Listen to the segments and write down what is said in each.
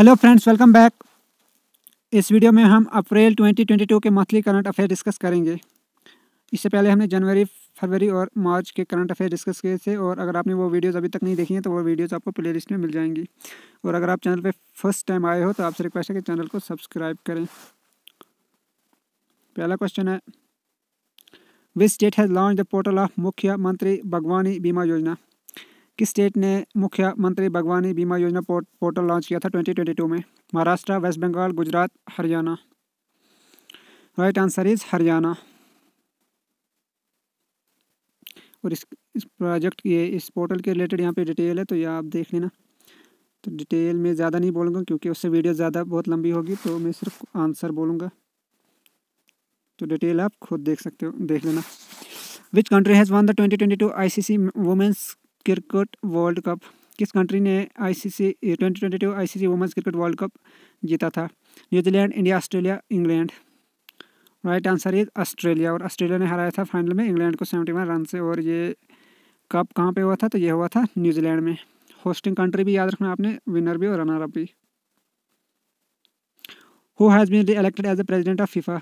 Hello friends welcome back इस video में हम अप्रैल 2022 के मंथली करंट अफेयर डिस्कस करेंगे इससे पहले हमने जनवरी फरवरी और मार्च के करंट अफेयर डिस्कस किए थे और अगर आपने वो वीडियोस अभी तक नहीं देखी हैं तो वो वीडियोस आपको प्लेलिस्ट में मिल जाएंगी और अगर आप चैनल पे फर्स्ट टाइम आए हो तो आपसे रिक्वेस्ट है कि चैनल को सब्सक्राइब करें पहला क्वेश्चन है which state has launch the portal of मुख्यमंत्री भगवानी बीमा योजना किस स्टेट ने मुख्यमंत्री बागवानी बीमा योजना पोर्टल लॉन्च किया था 2022 में Maharashtra West Bengal Gujarat Haryana right answer is Haryana और इस इस प्रोजेक्ट के इस पोर्टल के रिलेटेड यहाँ पे डिटेल है तो यह आप देख लेना तो डिटेल में ज़्यादा नहीं बोलूँगा क्योंकि उससे वीडियो ज़्यादा बहुत लंबी होगी तो मैं सिर्फ आंसर बोलूँगा तो डिटेल आप खुद देख सकते हो देख लेना which country has won the twenty twenty two I C C women's cricket world cup किस कंट्री ने ICC twenty twenty two ICC women's cricket world cup जीता था New Zealand India Australia England right answer is Australia और Australia ने हराया था final में England को सेवेंटी वन रन से और ये कप कहाँ पे हुआ था तो ये हुआ था न्यूजीलैंड में होस्टिंग कंट्री भी याद रखना आपने विनर भी और रनर अप भी who has been re elected as a president of FIFA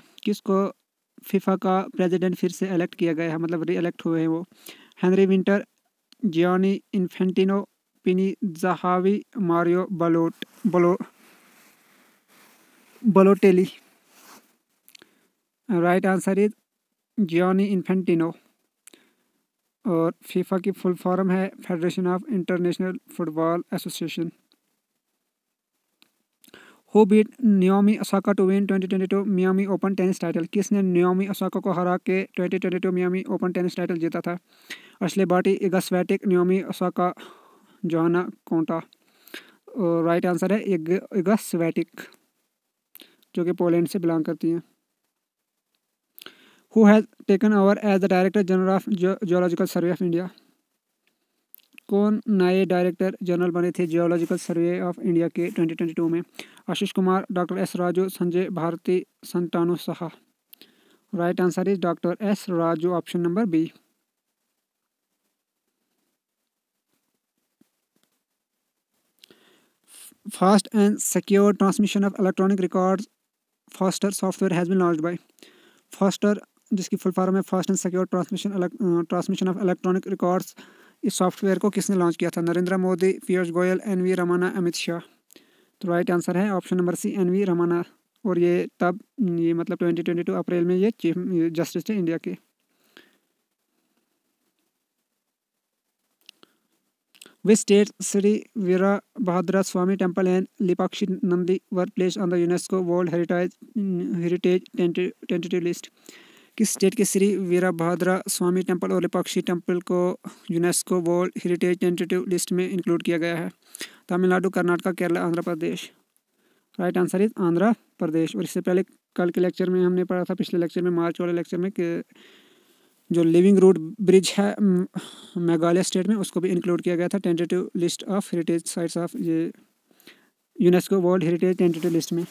को फीफा का प्रेजिडेंट फिर से इलेक्ट किया गया है मतलब री हुए हैं वो हैंनरी विंटर जियानी इन्फेंटिनो पिनी जहावी Mario Balot Balo Balotelli right answer is Gianni Infantino और फीफा की फुल फॉर्म है federation of international football association who beat Naomi Osaka to win 2022 Miami Open tennis title किसने Naomi असाका को हरा के 2022 Miami Open tennis title जीता था Ashleigh Barty Iga Swiatek Naomi Osaka Johanna Konta right answer है Iga, जो कि पोलैंड से बिलोंग करती हैं who has taken over as the director general of geological survey of India कौन नए डायरेक्टर जनरल बने थे जियोलॉजिकल सर्वे ऑफ इंडिया के 2022 में Ashish Kumar doctor S Raju Sanjay Bharti Santanu Saha right answer is doctor S Raju option number B fast and secure transmission of electronic records FASTER software has been launched by FASTER जिसकी full form है fast and secure transmission transmission of electronic records इस software को किसने launch किया था Narendra Modi Piyush Goyal N V Ramana Amit Shah तो right answer है option number सी N V Ramana और ये तब ये मतलब ट्वेंटी ट्वेंटी टू अप्रैल में ये चीफ जस्टिस थे इंडिया के which state Shri Veera Bahadura Swamy temple and Lepakshi Nandi work place on the UNESCO world heritage heritage tentative list किस स्टेट के श्री वीरभद्र स्वामी टेम्पल और विपक्षी टेम्पल को UNESCO world heritage tentative list में इंक्लूड किया गया है Tamil Nadu Karnataka Kerala Andhra Pradesh right answer is Andhra Pradesh और इससे पहले कल के लेक्चर में हमने पढ़ा था पिछले लेक्चर में मार्च वाले लेक्चर में कि जो लिविंग रूट ब्रिज है मेघालय स्टेट में उसको भी इंक्लूड किया गया था tentative list of heritage sites of ये UNESCO world heritage tentative list में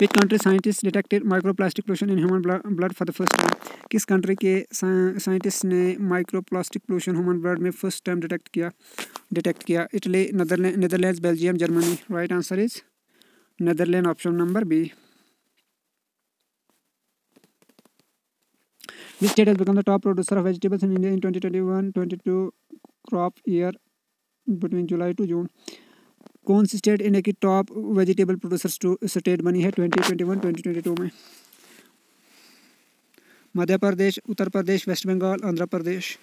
which country scientist detected microplastic pollution in human blood for the first time किस कंट्री के साइंटिस्ट ने माइक्रोप्लास्टिक पोल्यूशन ह्यूमन ब्लड में first time detect किया detect किया Italy Netherland Belgium Germany right answer is Netherland option number B This state has become the top producer of vegetables in India in 2021-22 crop year between July to June. कौन सी state India की top vegetable producer state बनी है twenty twenty one twenty twenty two में Madhya Pradesh Uttar Pradesh West Bengal Andhra Pradesh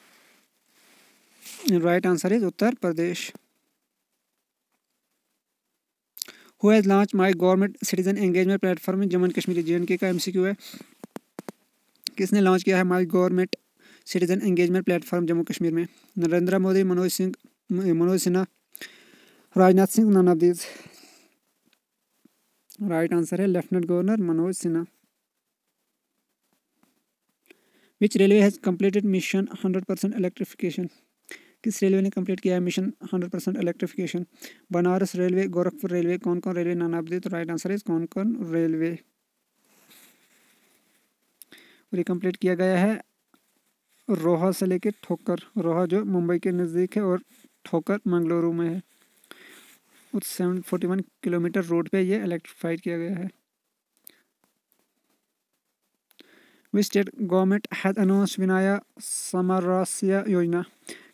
right answer is Uttar Pradesh who has launch my government citizen engagement platform Jammu and Kashmir J and K का M C Q है किसने launch किया है my government citizen engagement platform Jammu Kashmir में Narendra Modi Manoj Singh Manoj Sinha Rajnath Singh none of right answer है lieutenant governor Manoj Sinha which railway has completed mission hundred percent electrification किस railway ने complete किया है mission hundred percent electrification Banaras railway Gorakhpur railway कौन कौन रेलवे नाना आप तो राइट आंसर है कौन कौन रेलवे और ये कम्प्लीट किया गया है रोहा से लेकर ठोकर रोहा जो मुंबई के नज़दीक है और ठोकर मंगलुरु में है उस seven forty one kilometre road पे ये इलेक्ट्रीफाइड किया गया है which state government has announce Vinaya Samarasya Yojana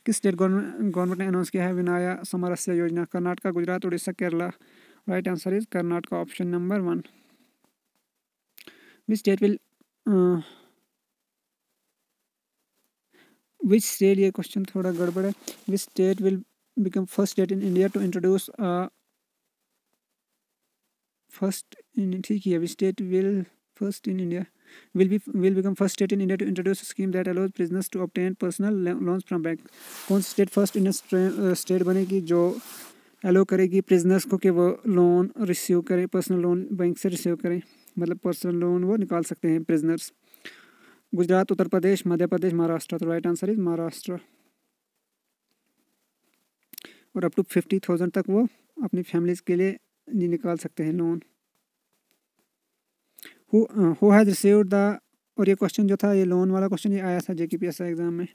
किस स्टेट गवर्नमेंट ने अनाउंस किया है Vinaya Samarasya Yojana Karnataka Gujarat Orissa Kerala right answer is Karnataka option number one which state will which state ये क्वेश्चन थोड़ा गड़बड़ है which state will became first state in India to introduce a first in ठीक है state will first in India will be will become first state in India to introduce a scheme that allows prisoners to obtain personal loans from bank कौन state first Indian state बनेगी जो yellow करेगी prisoners को कि वो loan receive करें personal loan bank से receive करें मतलब पर्सनल लोन वो निकाल सकते हैं प्रिजनर्स गुजरात उत्तर प्रदेश मध्य प्रदेश महाराष्ट्र तो राइट आंसर इज महाराष्ट्र और अप टू फिफ्टी थाउजेंड तक वो अपनी फैमिलीज के लिए निकाल सकते हैं loan who has receive the और ये क्वेश्चन जो था ये लोन वाला क्वेश्चन ये आया था J K P S exam में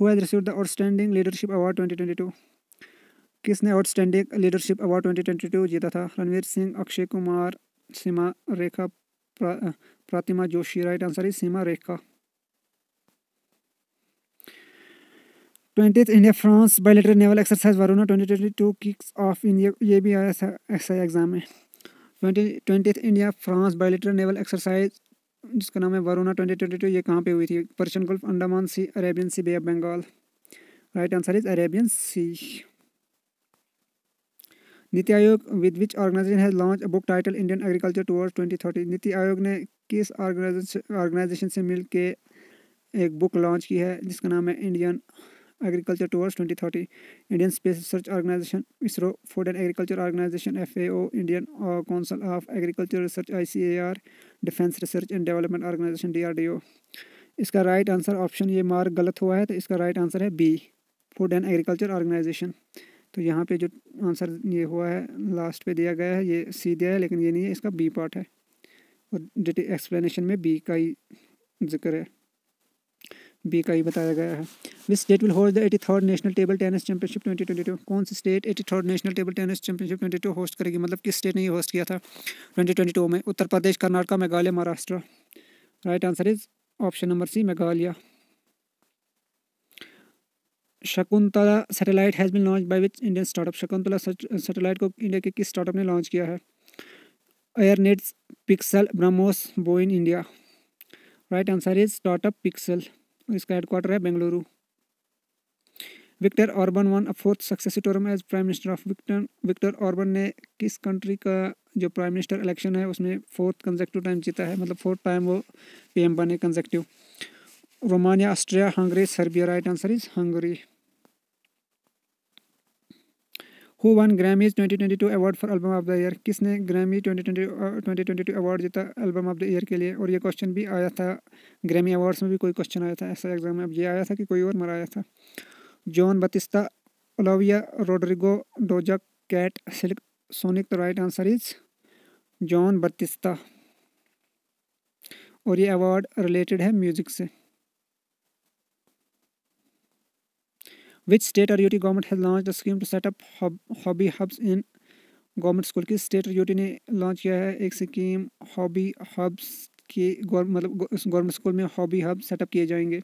who has receive the outstanding leadership award twenty twenty two किसने outstanding leadership award twenty twenty two जीता था Ranveer Singh Akshay Kumar Seema Rekha Pratima uh, Joshi right answer is Seema Rekha twenty India France bilateral naval exercise Varuna twenty twenty two किस of India ये भी आया था ऐसा exam है twenty twenty India France bilateral naval exercise जिसका नाम है वरुणा ट्वेंटी ट्वेंटी टू ये कहाँ पे हुई थी Persian Gulf Andaman sea Arabian sea bay of Bengal right answer is Arabian sea NITI Aayog with which organisation has launch a book title Indian agriculture towards twenty thirty NITI Aayog ने किस ऑर्गेनाइजेशन से मिल के एक बुक लॉन्च की है जिसका नाम है Indian agriculture towards twenty thirty Indian space research organisation ISRO food and agriculture organisation F Indian council of agriculture research I defence research and development organisation D इसका राइट आंसर ऑप्शन ये mark गलत हुआ है तो इसका राइट आंसर है B food and agriculture organisation तो यहाँ पे जो आंसर ये हुआ है लास्ट पे दिया गया है ये सी दिया है लेकिन ये नहीं है इसका बी पार्ट है और डिटे एक्सप्लेनेशन में बी का ही जिक्र है बी का ही बताया गया है which state will hold the eighty third national table tennis championship twenty twenty two कौन सी state eighty third national table tennis championship twenty two host करेगी मतलब किस स्टेट ने ये होस्ट किया था ट्वेंटी ट्वेंटी टू में Uttar Pradesh Karnataka Meghalaya Maharashtra right answer is option number C Meghalaya Shakuntala satellite has been launch by which Indian startup Shakuntala satellite को इंडिया के किस स्टार्टअप ने लॉन्च किया है Airnets Pixxel BrahMos Boeing India right answer is startup Pixxel इसका हेडक्वार्टर है Bengaluru Viktor Orban won fourth successive term as prime minister of Viktor Viktor Orban ने किस कंट्री का जो प्राइम मिनिस्टर इलेक्शन है उसमें फोर्थ कंजेक्टिव टाइम जीता है मतलब फोर्थ टाइम वो पी एम बने consecutive Romania Austria Hungary Serbia right answer is Hungary who won twenty 2022 award for album of the year किसने ग्रामी 2020 ट्वेंटी अवार्ड जीता album of the year के लिए और ये क्वेश्चन भी आया था ग्रैमी अवार्ड्स में भी कोई क्वेश्चन आया था ऐसा एग्जाम में अब ये आया था कि कोई और मराया था Jon Batiste Olivia Rodrigo Doja Cat Silk Sonic the right answer is Jon Batiste और ये अवार्ड रिलेटेड है म्यूज़िक से विच स्टेट और UT government has launch the scheme to set up hub, hobby government school की state और UT ने launch किया है एक स्कीम हॉबी हब्स के मतलब गवर्नमेंट स्कूल में हॉबी हब सेटअप किए जाएंगे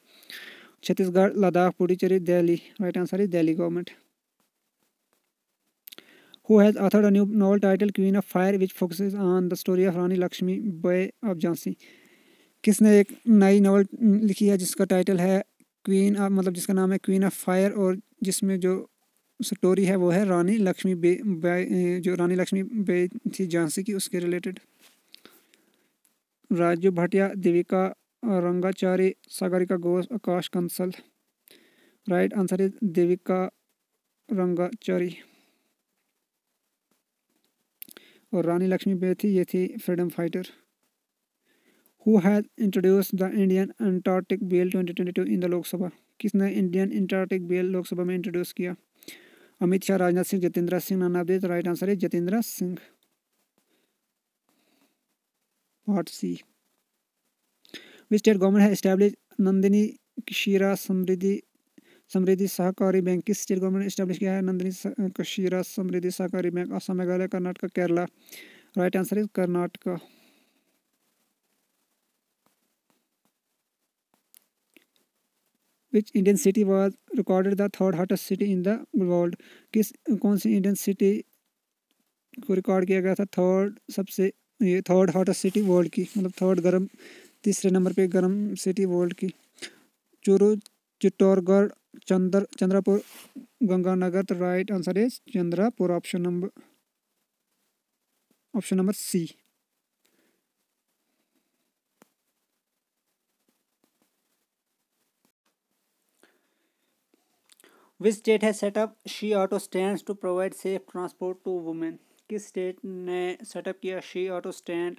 Chhattisgarh Ladakh Puducherry Delhi right answer is Delhi government who has authored a new novel title queen of fire which focus on the story of Rani Lakshmi Bai of Jhansi किसने एक नई नावल लिखी है जिसका टाइटल है क्वीन ऑफ मतलब जिसका नाम है क्वीन ऑफ फायर और जिसमें जो स्टोरी है वो है रानी लक्ष्मी बे, बे जो रानी लक्ष्मी बे थी झांसी की उसके related Raju Bhatia Devika Rangacharya Sagarika Ghosh Akash Kansal right answer is Devika Rangachari और रानी लक्ष्मी बे थी ये थी freedom fighter who has introduce the Indian Antarctic bill 2022 in the Lok Sabha किसने इंडियन अंटार्कटिक बिल लोकसभा में इंट्रोड्यूस किया अमित शाह राजनाथ सिंह जितेंद्र सिंह नाना नानादेव राइट आंसर है Jitendra Singh part C which state government है स्टैब्लिश नंदिनी कशीरा समृद्धि समृद्धि सहकारी बैंक किस स्टेट गवर्नमेंट ने इस्टेब्लिश किया है Nandini Ksheera Samruddhi Sahakari bank Assam Meghalaya Karnataka Kerala right answer is Karnataka which Indian city was recorded the third hottest city in the world किस कौन सी इंडियन सिटी को रिकॉर्ड किया गया था थर्ड सबसे ये थर्ड हॉटेस्ट सिटी वर्ल्ड की मतलब थर्ड गर्म तीसरे नंबर पे गर्म सिटी वर्ल्ड की चूरू चित्तौड़गढ़ चंद्र चंद्रापुर गंगानगर तो right answer is Chandrapur option number option number C which state है set up she auto stand to provide safe transport to women किस स्टेट ने सेटअप किया शी ऑटो स्टैंड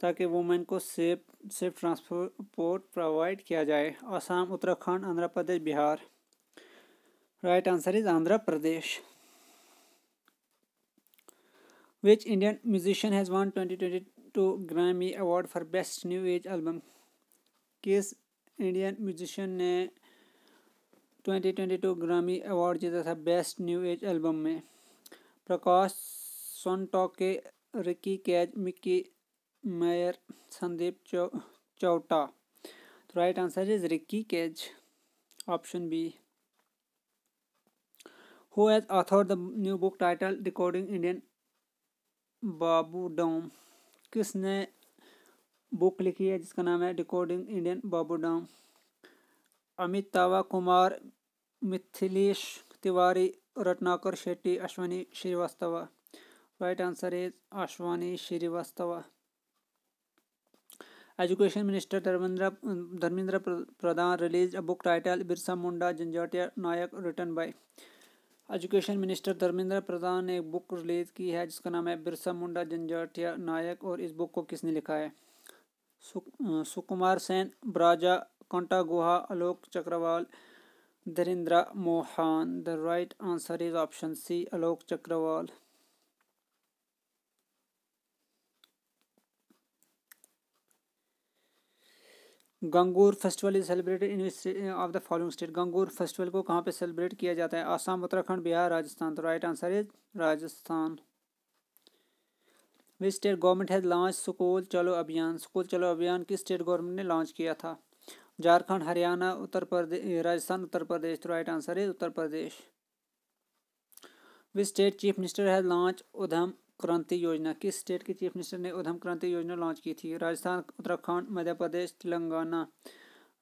ताकि वुमेन को सेफ सेफ ट्रांसपोर्ट प्रोवाइड किया जाए Assam Uttarakhand Andhra Pradesh Bihar right answer is Andhra Pradesh which musician has won twenty twenty two Grammy award for best new age album किस Indian musician ने 2022 ग्रामी अवार्ड जीता था बेस्ट न्यू एज एल्बम में प्रकाश सोनटॉक के रिकी कैज मिक्की मेयर संदीप चौ चौटा तो right answer is Ricky Kej option B who has author the new book title recording Indian Babudom किसने book लिखी है जिसका नाम है recording Indian Babudom Amitava Kumar Mithilesh Tiwari Ratnakar Shetty Ashwani Srivastava right answer is Ashwani Srivastava education minister Dharmendra Dharmendra Pradhan release a book title Birsa Munda Janjatiya Nayak written bye education minister Dharmendra Pradhan ने एक book release की है जिसका नाम है बिरसा मुंडा झंझाटिया नायक और इस बुक को किसने लिखा है Sukumar Sen Braja Konta Guha Alok Chakraval Dhirendra Mohan the right answer is option C Alok Chakraval Gangaur festival is celebrated in of the following state Gangaur festival को कहाँ पे सेलिब्रेट किया जाता है आसाम उत्तराखंड बिहार राजस्थान तो right answer is Rajasthan which state government has launch school चलो अभियान स्कूल चलो अभियान किस स्टेट गवर्नमेंट ने लॉन्च किया था Jharkhand Haryana Uttar Pradesh Rajasthan Uttar Pradesh right answer is Uttar Pradesh which state chief minister है लॉन्च उधम क्रांति योजना किस स्टेट के चीफ मिनिस्टर ने उधम क्रांति योजना लॉन्च की थी Rajasthan Uttarakhand Madhya Pradesh Telangana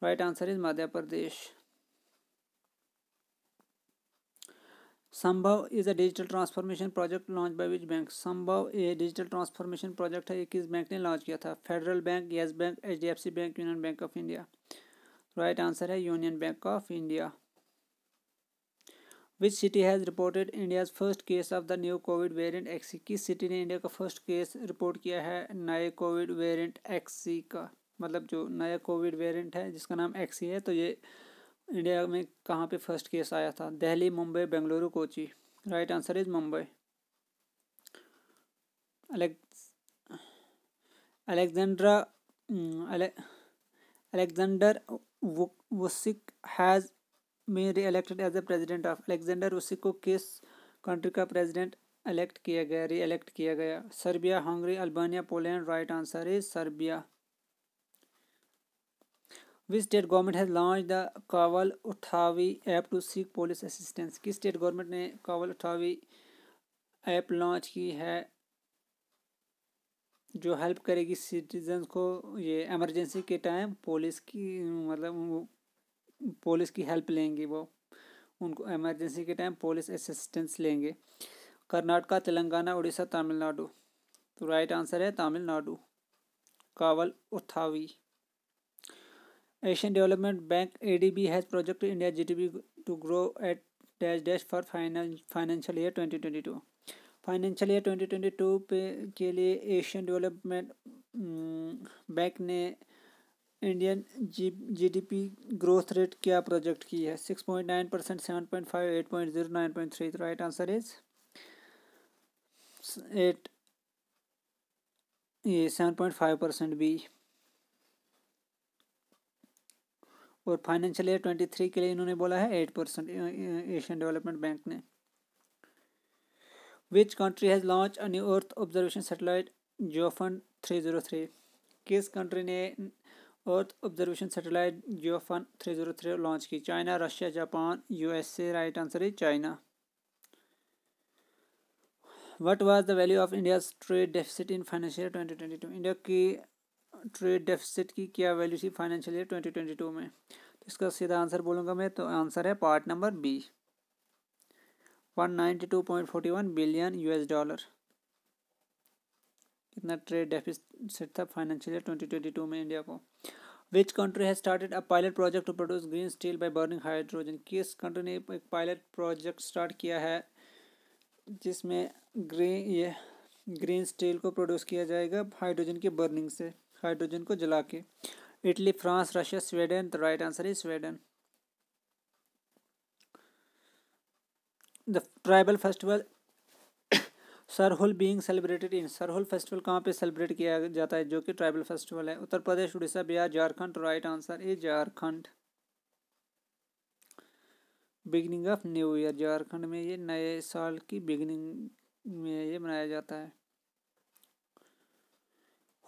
right answer is Madhya Pradesh Sambhav is a digital transformation project launch by which bank Sambhav a digital transformation project है ये किस बैंक ने लॉन्च किया था Federal Bank Yes Bank H D F C Bank Union Bank of India right answer है Union Bank of India which city has reported India's first case of the new Covid variant XE किस city ने India का first case report किया है नए Covid variant XC का मतलब जो नया कोविड वेरियंट है जिसका नाम एक्सी है तो ये इंडिया में कहाँ पे फर्स्ट केस आया था Delhi Mumbai Bengaluru Kochi right answer is Mumbai Alex Alexandra Alexander Vucic has been re-elected as the president of Alexander Vucic को किस कंट्री का प्रेजिडेंट इलेक्ट किया गया रीएलेक्ट किया गया Serbia Hungary Albania Poland right answer is Serbia which state government has launch the Kaval Uthavi app to seek police assistance किस state government ने Kaval उठावी app launch की है जो हेल्प करेगी सिटीजन को ये एमरजेंसी के टाइम पुलिस की मतलब पुलिस की हेल्प लेंगे वो उनको एमरजेंसी के टाइम पुलिस असिस्टेंस लेंगे कर्नाटका तेलंगाना उड़ीसा तमिलनाडु तो राइट आंसर है Tamil Nadu Kaval Uthavi Asian development Bank ADB has project India B to grow at dash dash for financial year twenty twenty two financial year twenty twenty two पे के लिए एशियन डेवलपमेंट बैंक ने Indian G GDP growth rate क्या project की है six point nine percent seven point five eight point zero nine point three तो right answer is eight ये seven point five percent भी और फाइनेंशियल ईयर ट्वेंटी थ्री के लिए इन्होंने बोला है eight percent Asian development bank ने which country has launch a new earth observation satellite Gaofen three zero three किस कंट्री ने earth observation satellite Gaofen three zero three launch की China Russia Japan A right answer है China what was the value of India trade deficit in financial twenty twenty two India की trade deficit की क्या value थी financial year twenty twenty two में तो इसका सीधा आंसर बोलूँगा मैं तो आंसर है part number B 192.41 billion US dollar कितना ट्रेड डेफिसिट था फाइनेंशियल ईयर 2022 में इंडिया को which country has started a pilot project to produce green steel by burning hydrogen किस कंट्री ने एक पायलट प्रोजेक्ट स्टार्ट किया है जिसमें ग्रीन ये ग्रीन स्टील को प्रोड्यूस किया जाएगा हाइड्रोजन की बर्निंग से हाइड्रोजन को जला के इटली फ्रांस रशिया स्वीडन तो राइट आंसर है Sweden the tribal festival Sarhul being celebrated in Sarhul festival कहाँ पे सेलिब्रेट किया जाता है जो कि ट्राइबल फेस्टिवल है Uttar Pradesh Orissa Bihar Jharkhand right answer is Jharkhand beginning of new year Jharkhand में ये नए साल की बिगनिंग में ये मनाया जाता है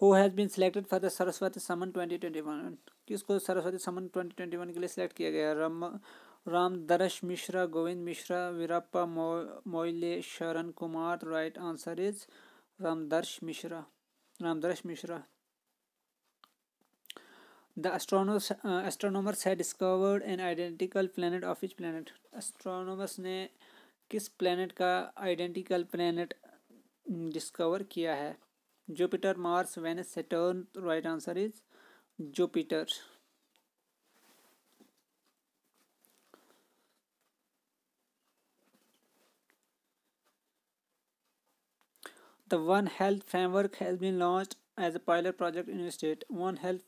who has been selected for the Saraswati Samman twenty twenty one किस को Saraswati Samman twenty twenty one के लिए सिलेक्ट किया गया रम Ram Darash Mishra Govind Mishra Veerappa Moily Sharan Kumar right answer is Ram Darash Mishra Ram Darash Mishra the एस्ट्रोनोस एस्ट्रोनोमर्स है discovered an identical planet of each planet astronomers ने किस प्लानट का आइडेंटिकल प्लानट डिस्कवर किया है Jupiter Mars Venus Saturn right answer is Jupiter The One Health framework has been launched as a pilot project in your state. One Health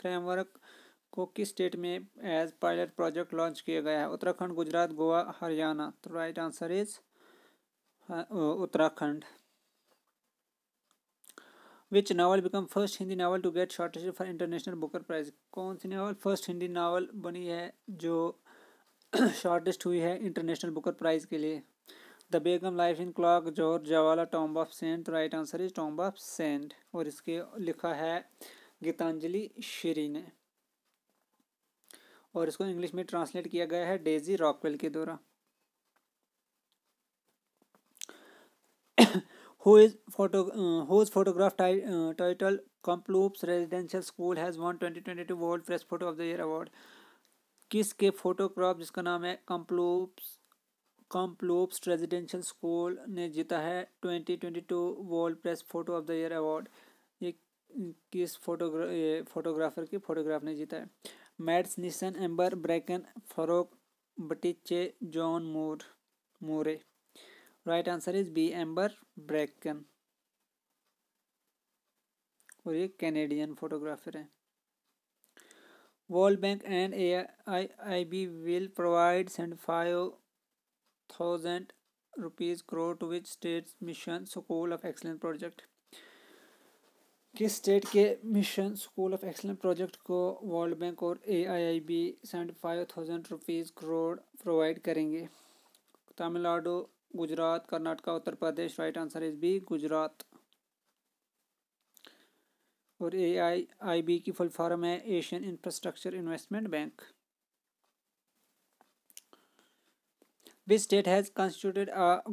framework को किस state में as pilot project launch किया गया है उत्तराखंड गुजरात गोवा हरियाणा तो right answer is Uttarakhand which novel become first Hindi novel to get shortlisted for International Booker Prize कौन सी novel first Hindi novel बनी है जो शॉर्टेस्ट हुई है इंटरनेशनल बुकर प्राइज के लिए the Begum life in clock George जवाला tomb of sand right answer is tomb of sand और इसके लिखा है गीतांजलि श्री ने और इसको इंग्लिश में ट्रांसलेट किया गया है डेजी रॉकवेल के द्वारा who is photo uh, whose photograph ti- uh, title Kamploops Residential School twenty won 2022 World Press Photo of the Year award किसके फोटोग्राफ जिसका नाम है कम्पलूप्स कॉम्पलोप्स रेजिडेंशियल स्कूल ने जीता है twenty twenty two world press photo of the year award ये किस फोटोग्रा फोटोग्राफर की फोटोग्राफ ने जीता है Mads Nissen Amber Bracken Farouk Batiche John Moore Moore right answer is B Amber Bracken और ये Canadian photographer and A I I B will provide provide five thousand rupees crore to which state mission school of excellence project किस state के mission school of excellence project को World Bank और A I I B seventy five thousand rupees crore provide करेंगे Tamil Nadu Gujarat Karnataka Uttar Pradesh right answer is B Gujarat और A I I B की full form है Asian Infrastructure Investment Bank which state has constituted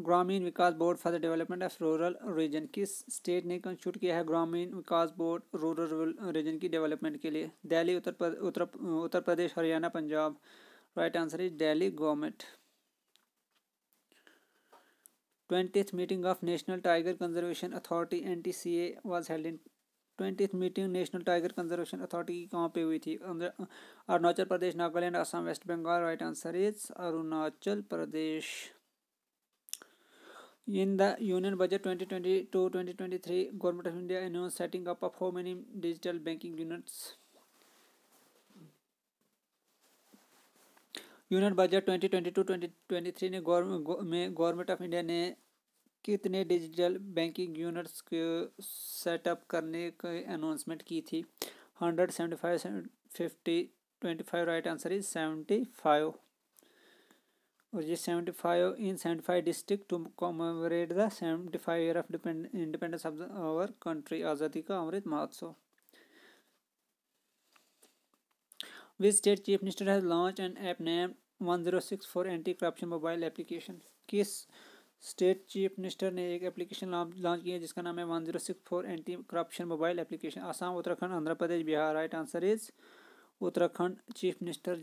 Gramin Vikas board for the development of rural region किस state ने constitute किया है Gramin Vikas board rural region की development के लिए दिल्ली उत्तर उत्तर उत्तर प्रदेश Haryana Punjab right answer is Delhi government twenty twentieth meeting of National Tiger Conservation Authority (NTCA) was held in twenty meeting National Tiger Conservation Authority की कहाँ पे हुई थी Arunachal Pradesh Nagaland Assam West Bengal right answer is Arunachal Pradesh in the union budget twenty twenty two twenty twenty three government of India एन्यूअल setting up of how many digital banking units union budget twenty twenty two twenty twenty three ने government of India ने कितने digital banking units के set up करने की announcement की थी hundred seventy five fifty twenty five right answer is seventy five और ये seventy five in seventy five district to commemorate the seventy five year of independence of our country Azadi ka Amrit Mahotsav which state chief minister has launch an app name one zero six four anti corruption mobile application किस state chief minister ने एक application launch किया जिसका नाम है one zero six four anti corruption mobile application Assam Uttarakhand Andhra Pradesh Bihar right answer is Uttarakhand chief minister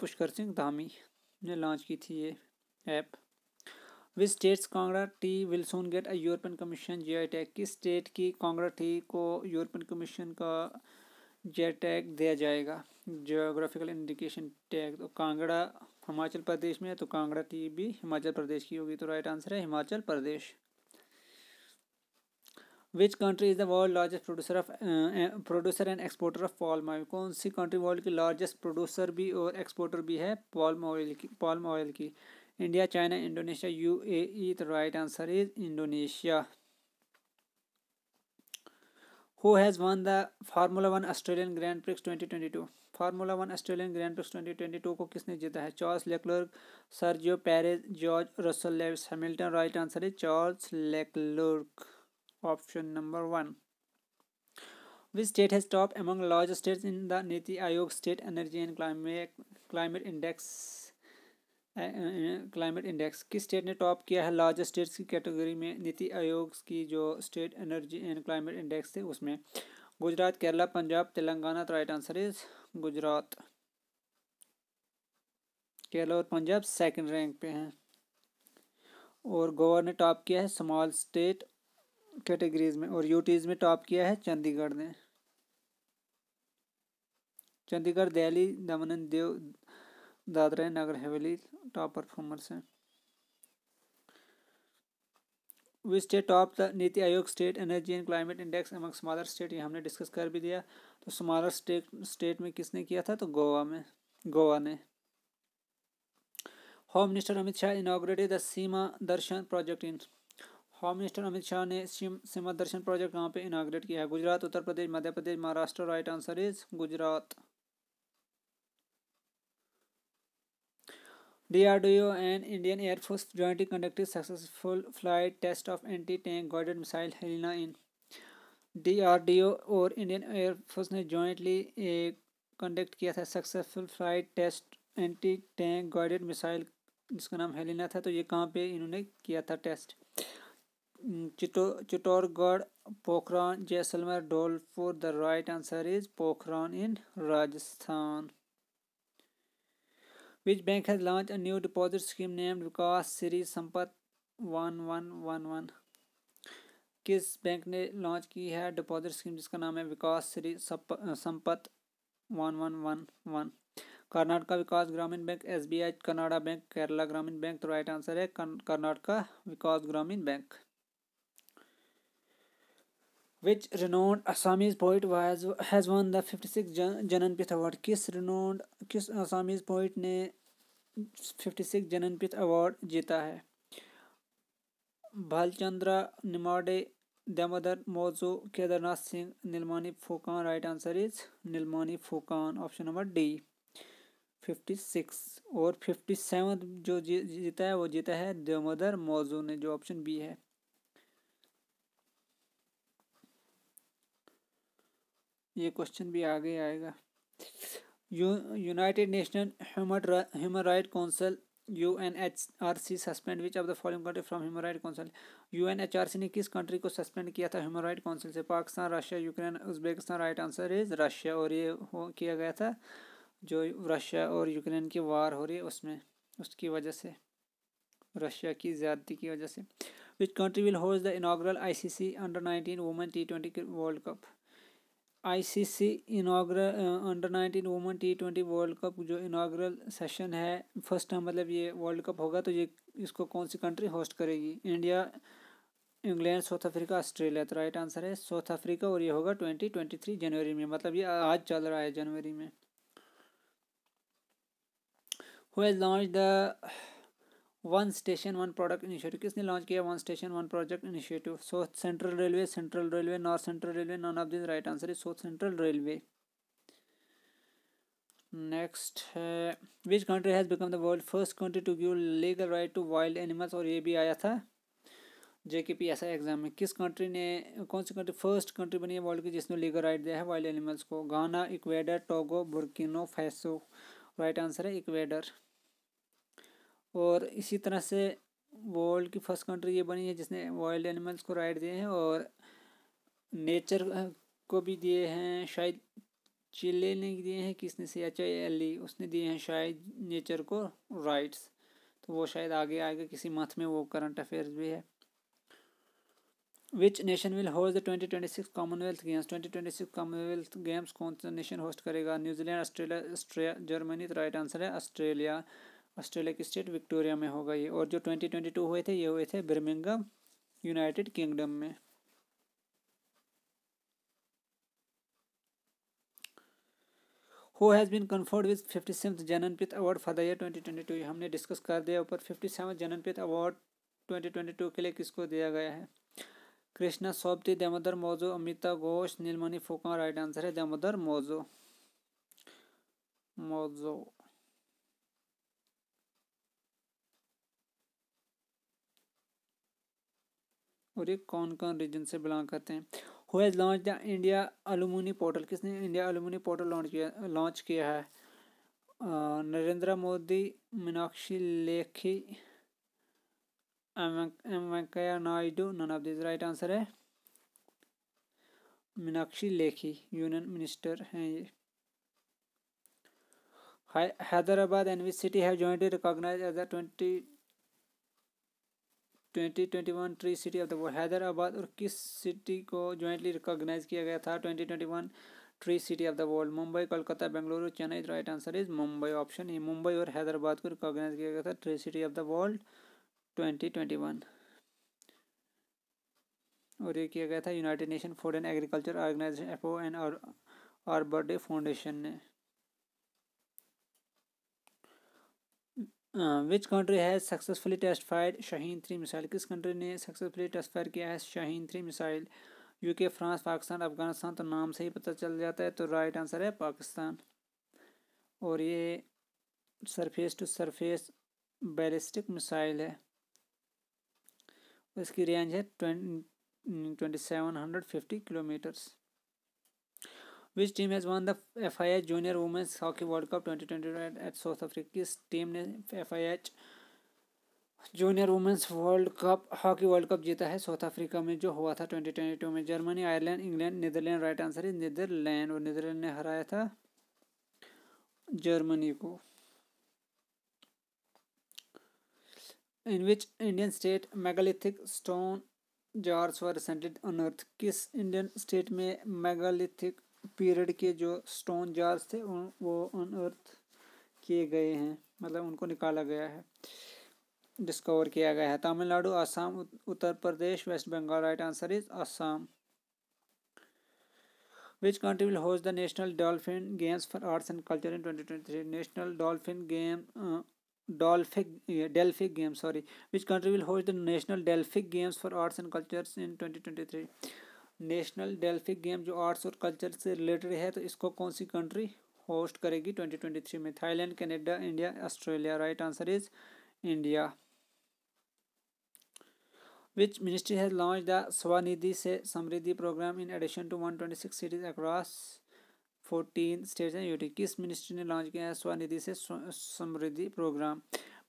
Pushkar Singh Dhami ने launch की थी ये app which states Kangra tea will soon get a European commission G I tag किस स्टेट की कांगड़ा टी को यूरोपियन कमीशन का G tag दिया जाएगा जोग्राफिकल इंडिकेशन टैग तो कांगड़ा हिमाचल प्रदेश में है तो कांगड़ा टी भी हिमाचल प्रदेश की होगी तो राइट आंसर है Himachal Pradesh which country is the world largest producer of producer and exporter of palm oil कौन सी कंट्री वर्ल्ड की लार्जेस्ट प्रोड्यूसर भी और एक्सपोर्टर भी है पॉल ऑयल की पॉल ऑयल की India China Indonesia U A तो right answer is Indonesia who who has won the formula one australian grand twenty two formula one Australian grand prix 2022 को किसने जीता है Charles Leclerc Sergio Perez George Russell Lewis Hamilton right answer है Charles Leclerc option number one which state has top among large states in the NITI Aayog state energy and climate climate index climate index किस state ने top किया है largest states की category में नीति आयोग की जो state energy and climate index है उसमें गुजरात केरला पंजाब तेलंगाना तो right answer is Gujarat Kerala और पंजाब सेकंड रैंक पे हैं और गोवा ने टॉप किया है स्मॉल स्टेट कैटेगरीज में और यूटीज में टॉप किया है चंडीगढ़ ने चंडीगढ़ दिल्ली दमन दादरा नगर हवेली टॉप परफॉर्मर्स हैं which state top the NITI Aayog state energy and climate index among smaller state ये हमने डिस्कस कर भी दिया तो स्मॉलर स्टेट स्टेट में किसने किया था तो गोवा में गोवा ने home minister Amit Shah inaugurated the Seema Darshan project in home minister Amit Shah ने सीमा दर्शन प्रोजेक्ट कहाँ पे इनाग्रेट किया है Gujarat Uttar Pradesh Madhya Pradesh Maharashtra right answer is Gujarat DRDO and Indian air force jointly conducted successful flight test of anti tank guided missile Helina in DRDO और इंडियन एयरफोर्स ने jointly conduct किया था successful flight test anti tank guided missile जिसका नाम Helena था तो ये कहाँ पे इन्होंने किया था test Chittorgarh Pokhran Jaisalmer Dholpur the right answer is Pokhran in Rajasthan bank Which bank new deposit scheme name deposit scheme named one one one one किस बैंक ने लॉन्च की है डिपॉजिट स्कीम जिसका नाम है Vikas Shri Sampat one one one one Karnataka Vikas Grameen bank S B I Canara bank Kerala Grameen bank तो right answer है Karnataka Vikas Grameen bank which renowned Assamese poet was has won the 56 Janan Pith Award? किस renowned किस Assamese poet ने 56 Janan Pith Award जीता है Bhalchandra Nemade Damodar Mauzo Kedarnath Singh Nilmani Phookan right answer is Nilmani Phookan option number D fifty six और fifty seven जो जी, जीता है वो जीता है दामोदर मोजो ने जो ऑप्शन बी है ये क्वेश्चन भी आगे आएगा U united national human right council U N H R C suspend which of the following country from human right council U N H R C ने किस कंट्री को सस्पेंड किया था ह्यूमन राइट काउंसिल से Pakistan Russia Ukraine Uzbekistan right answer is Russia और ये हो किया गया था जो रशिया और यूक्रेन की वार हो रही है उसमें उसकी वजह से रशिया की ज्यादती की वजह से which country will hold the inaugural I C C under nineteen women T twenty world cup ICC inaugural under nineteen women T twenty world cup जो इनाग्रल सेशन है फर्स्ट टाइम मतलब ये वर्ल्ड कप होगा तो ये इसको कौन सी कंट्री होस्ट करेगी India England south Africa Australia तो राइट आंसर है साउथ अफ्रीका और ये होगा ट्वेंटी ट्वेंटी थ्री जनवरी में मतलब ये आज चल रहा है जनवरी में हुए launch the one station one product initiative किसने लॉन्च किया one station one project initiative south central railway central railway north central railway none of this right answer is south central railway next है which country has become the world first country to give legal right to wild animals और ये भी आया था J K P S I exam में किस country ने कौन सी कंट्री फर्स्ट कंट्री बनी है वर्ल्ड की जिसने लीगल राइट दिया है वाइल्ड एनिमल्स को Ghana Ecuador Togo Burkina Faso right answer है इक्वेडर और इसी तरह से वर्ल्ड की फर्स्ट कंट्री ये बनी है जिसने वाइल्ड एनिमल्स को राइट दिए हैं और नेचर को भी दिए हैं शायद चिले ने दिए हैं किसने C H I L E उसने दिए हैं शायद नेचर को राइट्स तो वो शायद आगे आएगा किसी मंथ में वो करंट अफेयर्स भी है which nation will host the twenty twenty six Commonwealth games twenty twenty six Commonwealth games कौन सा नेशन होस्ट करेगा न्यूजीलैंड ऑस्ट्रेलिया जर्मनी तो राइट आंसर है ऑस्ट्रेलिया ऑस्ट्रेलिया की स्टेट विक्टोरिया में होगा ये और जो ट्वेंटी ट्वेंटी टू हुए थे ये हुए थे बर्मिंगम यूनाइटेड किंगडम में who has been conferred with fifty seventh Jnanpith award for the year twenty twenty two हमने डिस्कस कर दिया ऊपर fifty seven Jnanpith award twenty twenty two के लिए किसको दिया गया है कृष्णा सोबती दामोदर मोजो अमिता घोष नीलमणि फुका राइट आंसर है दामोदर मोजो मोजो और ये कौन कौन रीजन से बिलोंग करते हैं who has launch the India alumni portal किसने इंडिया अलूमिनी पोर्टल लॉन्च किया लॉन्च किया है Narendra Modi Meenakshi Lekhi M Venkaiah Naidu none of this right answer है मीनाक्षी लेखी यूनियन मिनिस्टर हैं ये हैदराबाद एनवी सिटी है jointly recognise as the twenty twenty twenty one tree city of the world Hyderabad और किस सिटी को जॉइंटली रिकॉग्नाइज किया गया था twenty twenty one tree city of the world Mumbai Kolkata Bengaluru Chennai right answer is Mumbai option ही मुंबई और हैदराबाद को रिकॉग्नाइज किया गया था tree city of the world twenty twenty one और ये किया गया था United nation food and agriculture organisation F O N और आर बर्डे फाउंडेशन ने which country has successfully test fire Shaheen three missile किस कंट्री ने सक्सेसफुली टेस्ट फायर किया है Shaheen three missile UK France Pakistan Afghanistan तो नाम से ही पता चल जाता है तो राइट आंसर है पाकिस्तान और ये surface to surface ballistic missile है इसकी रेंज है twenty seven hundred fifty kilometres which team has won the F I H junior women's hockey world cup twenty twenty at south Africa किस team ने F I H junior women's world cup hockey world cup जीता है south Africa में जो हुआ था twenty twenty two में Germany Ireland England Netherland right answer है नीदरलैंड और नीदरलैंड ने हराया था जर्मनी को in which Indian state megalithic stone jars were recently unearth किस इंडियन स्टेट में मेगालिथिक पीरियड के जो स्टोन जार्स थे उन वो अर्थ किए गए हैं मतलब उनको निकाला गया है डिस्कवर किया गया है Tamil Nadu Assam Uttar Pradesh West Bengal right answer is Assam which country will host the national dolphin games for arts and culture in twenty twenty three national dolphin game dolphic delphic game sorry which country will host the national delphic games for arts and culture in twenty twenty three national delphic game जो arts और culture से related है तो इसको कौन सी country host करेगी 2023 में Thailand Canada India Australia right answer is India which ministry has launched the Swanidhi Se Samriddhi program in addition to 126 cities across 14 states and UT किस मिनिस्ट्री ने लॉन्च किया है Svanidhi se Samriddhi programme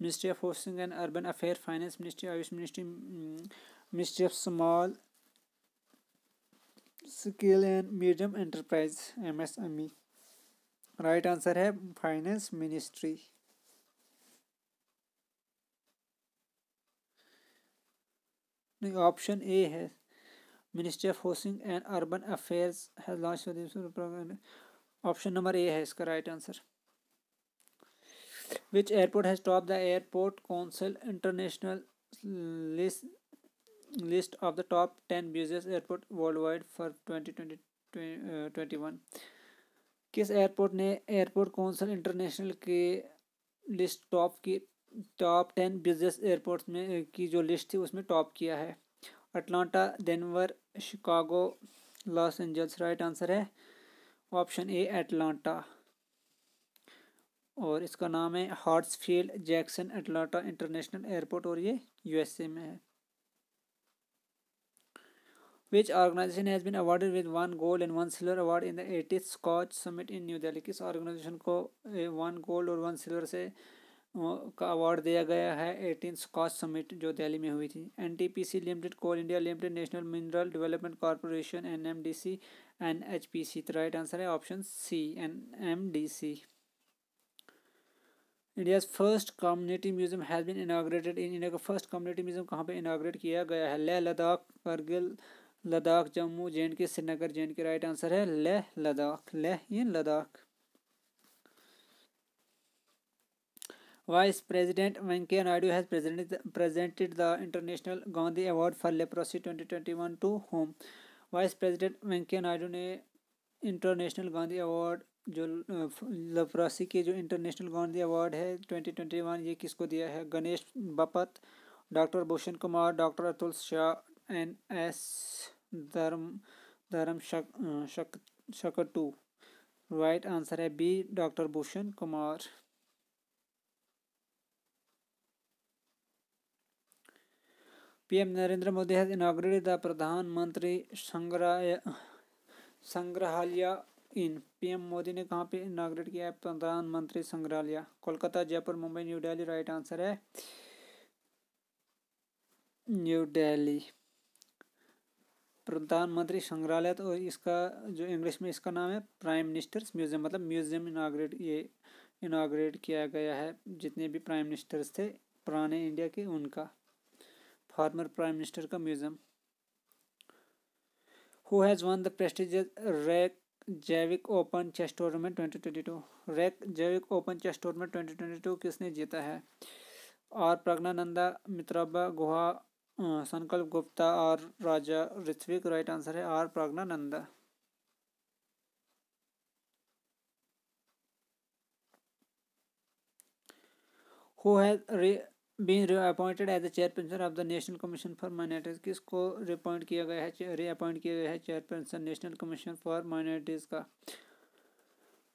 ministry of housing and urban affair finance ministry AYUSH ministry ministry of small scale and medium enterprise MSME right answer है finance ministry नहीं option A है ministry of housing and urban affairs launch option number A है इसका right answer which airport has top the airport council international list list of the top 10 busiest airport worldwide for 2020 21 uh, किस airport ने airport council international के list top की top ten business airports में uh, की जो list थी उसमें top किया है Atlanta Denver Chicago Los Angeles right answer है ऑप्शन ए अटलांटा और इसका नाम है Hartsfield Jackson Atlanta international airport और ये यूएसए में है Which organization has been awarded with one gold and one silver award in the 80th Scotch Summit in New Delhi? किस ऑर्गेनाइजेशन को वन गोल्ड और वन सिल्वर से का award दिया गया है एटीन स्कॉच समिट जो दिल्ली में हुई थी N T P C limited coal India limited national mineral development corporation N M D C and H P C तो राइट आंसर है option C N M D C India's first community museum has been inaugurated in India का first community museum कहाँ पे inaugurate किया गया है Leh Ladakh Kargil Ladakh Jammu J and K Srinagar J and K right answer है Leh Ladakh Leh in Ladakh Vice President Venkaiah Naidu has presented the International Gandhi Award twenty Leprosy 2021 to whom vice President Venkaiah Naidu ने international Gandhi award जो leprosy के जो इंटरनेशनल गांधी अवार्ड है 2021 ये किसको दिया है Ganesh Bapat doctor Bhushan Kumar doctor Atul Shah N S धर्म धर्म शक शक टू राइट आंसर है B doctor Bhushan Kumar PM Narendra Modi has inaugurated the Pradhanmantri Mantri संग्रहालय इन पीएम मोदी ने कहाँ पे इनाग्रेट किया है Pradhanmantri Sangrahalaya Kolkata Jaipur Mumbai new Delhi right answer है न्यू दिल्ली प्रधानमंत्री संग्रहालय तो इसका जो इंग्लिश में इसका नाम है प्राइम मिनिस्टर्स म्यूजियम मतलब म्यूजियम इनाग्रेट ये इनाग्रेट किया गया है जितने भी प्राइम मिनिस्टर्स थे पुराने इंडिया के उनका फॉर्मर प्राइम मिनिस्टर का museum who has won the prestigious Reykjavik open chess tournament twenty twenty two Reykjavik open chess tournament twenty twenty two किसने जीता है और प्रज्ञानंदा मित्रबा गुहा संकल्प गुप्ता और राजा ऋत्विक राइट आंसर है R Praggnanandhaa who has been appointed as the chairperson of the national commission for minorities किसको reappoint किया गया है रीअपॉइंट किया गया है chairperson national commission for minorities का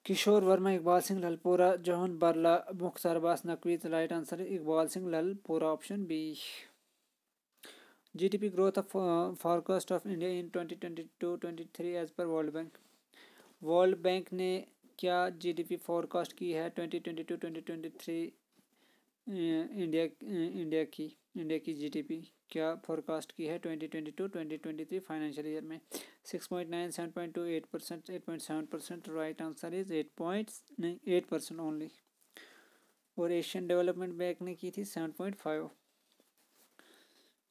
Kishore Verma Iqbal Singh Lalpura John Barla Mukhtar Abbas Naqvi right answer Iqbal Singh Lalpura option B GDP growth of uh, forecast of India in 2022-23 as पर world bank world bank ने क्या जीडीपी फोरकास्ट की है 2022-2023 इंडिया इंडिया की इंडिया की जीडीपी क्या फोरकास्ट की है 2022-2023 फाइनेंशियल ईयर में 6.9 7.2 8 percent eight point seven percent right answer is eight point eight percent only और एशियन डेवलपमेंट बैंक ने की थी सेवन पॉइंट फाइव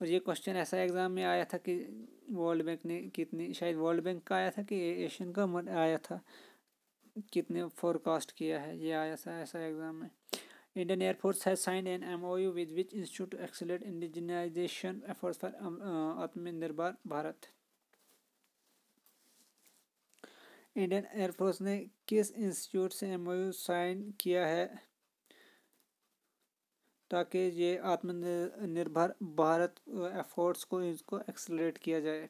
और ये क्वेश्चन ऐसा एग्ज़ाम में आया था कि वर्ल्ड बैंक ने कितनी शायद वर्ल्ड बैंक का आया था कि एशियन का आया था कितने फोरकास्ट किया है ये आया था ऐसा एग्ज़ाम में Indian air force has sign an M O U with which institute accelerate indigenisation effort for Atmanirbhar Bharat Indian air force ने किस इंस्टीट्यूट से एम ओ यू साइन किया है ताकि ये आत्मनिर्भर भारत एफर्ट्स को इसको एक्सलेट किया जाए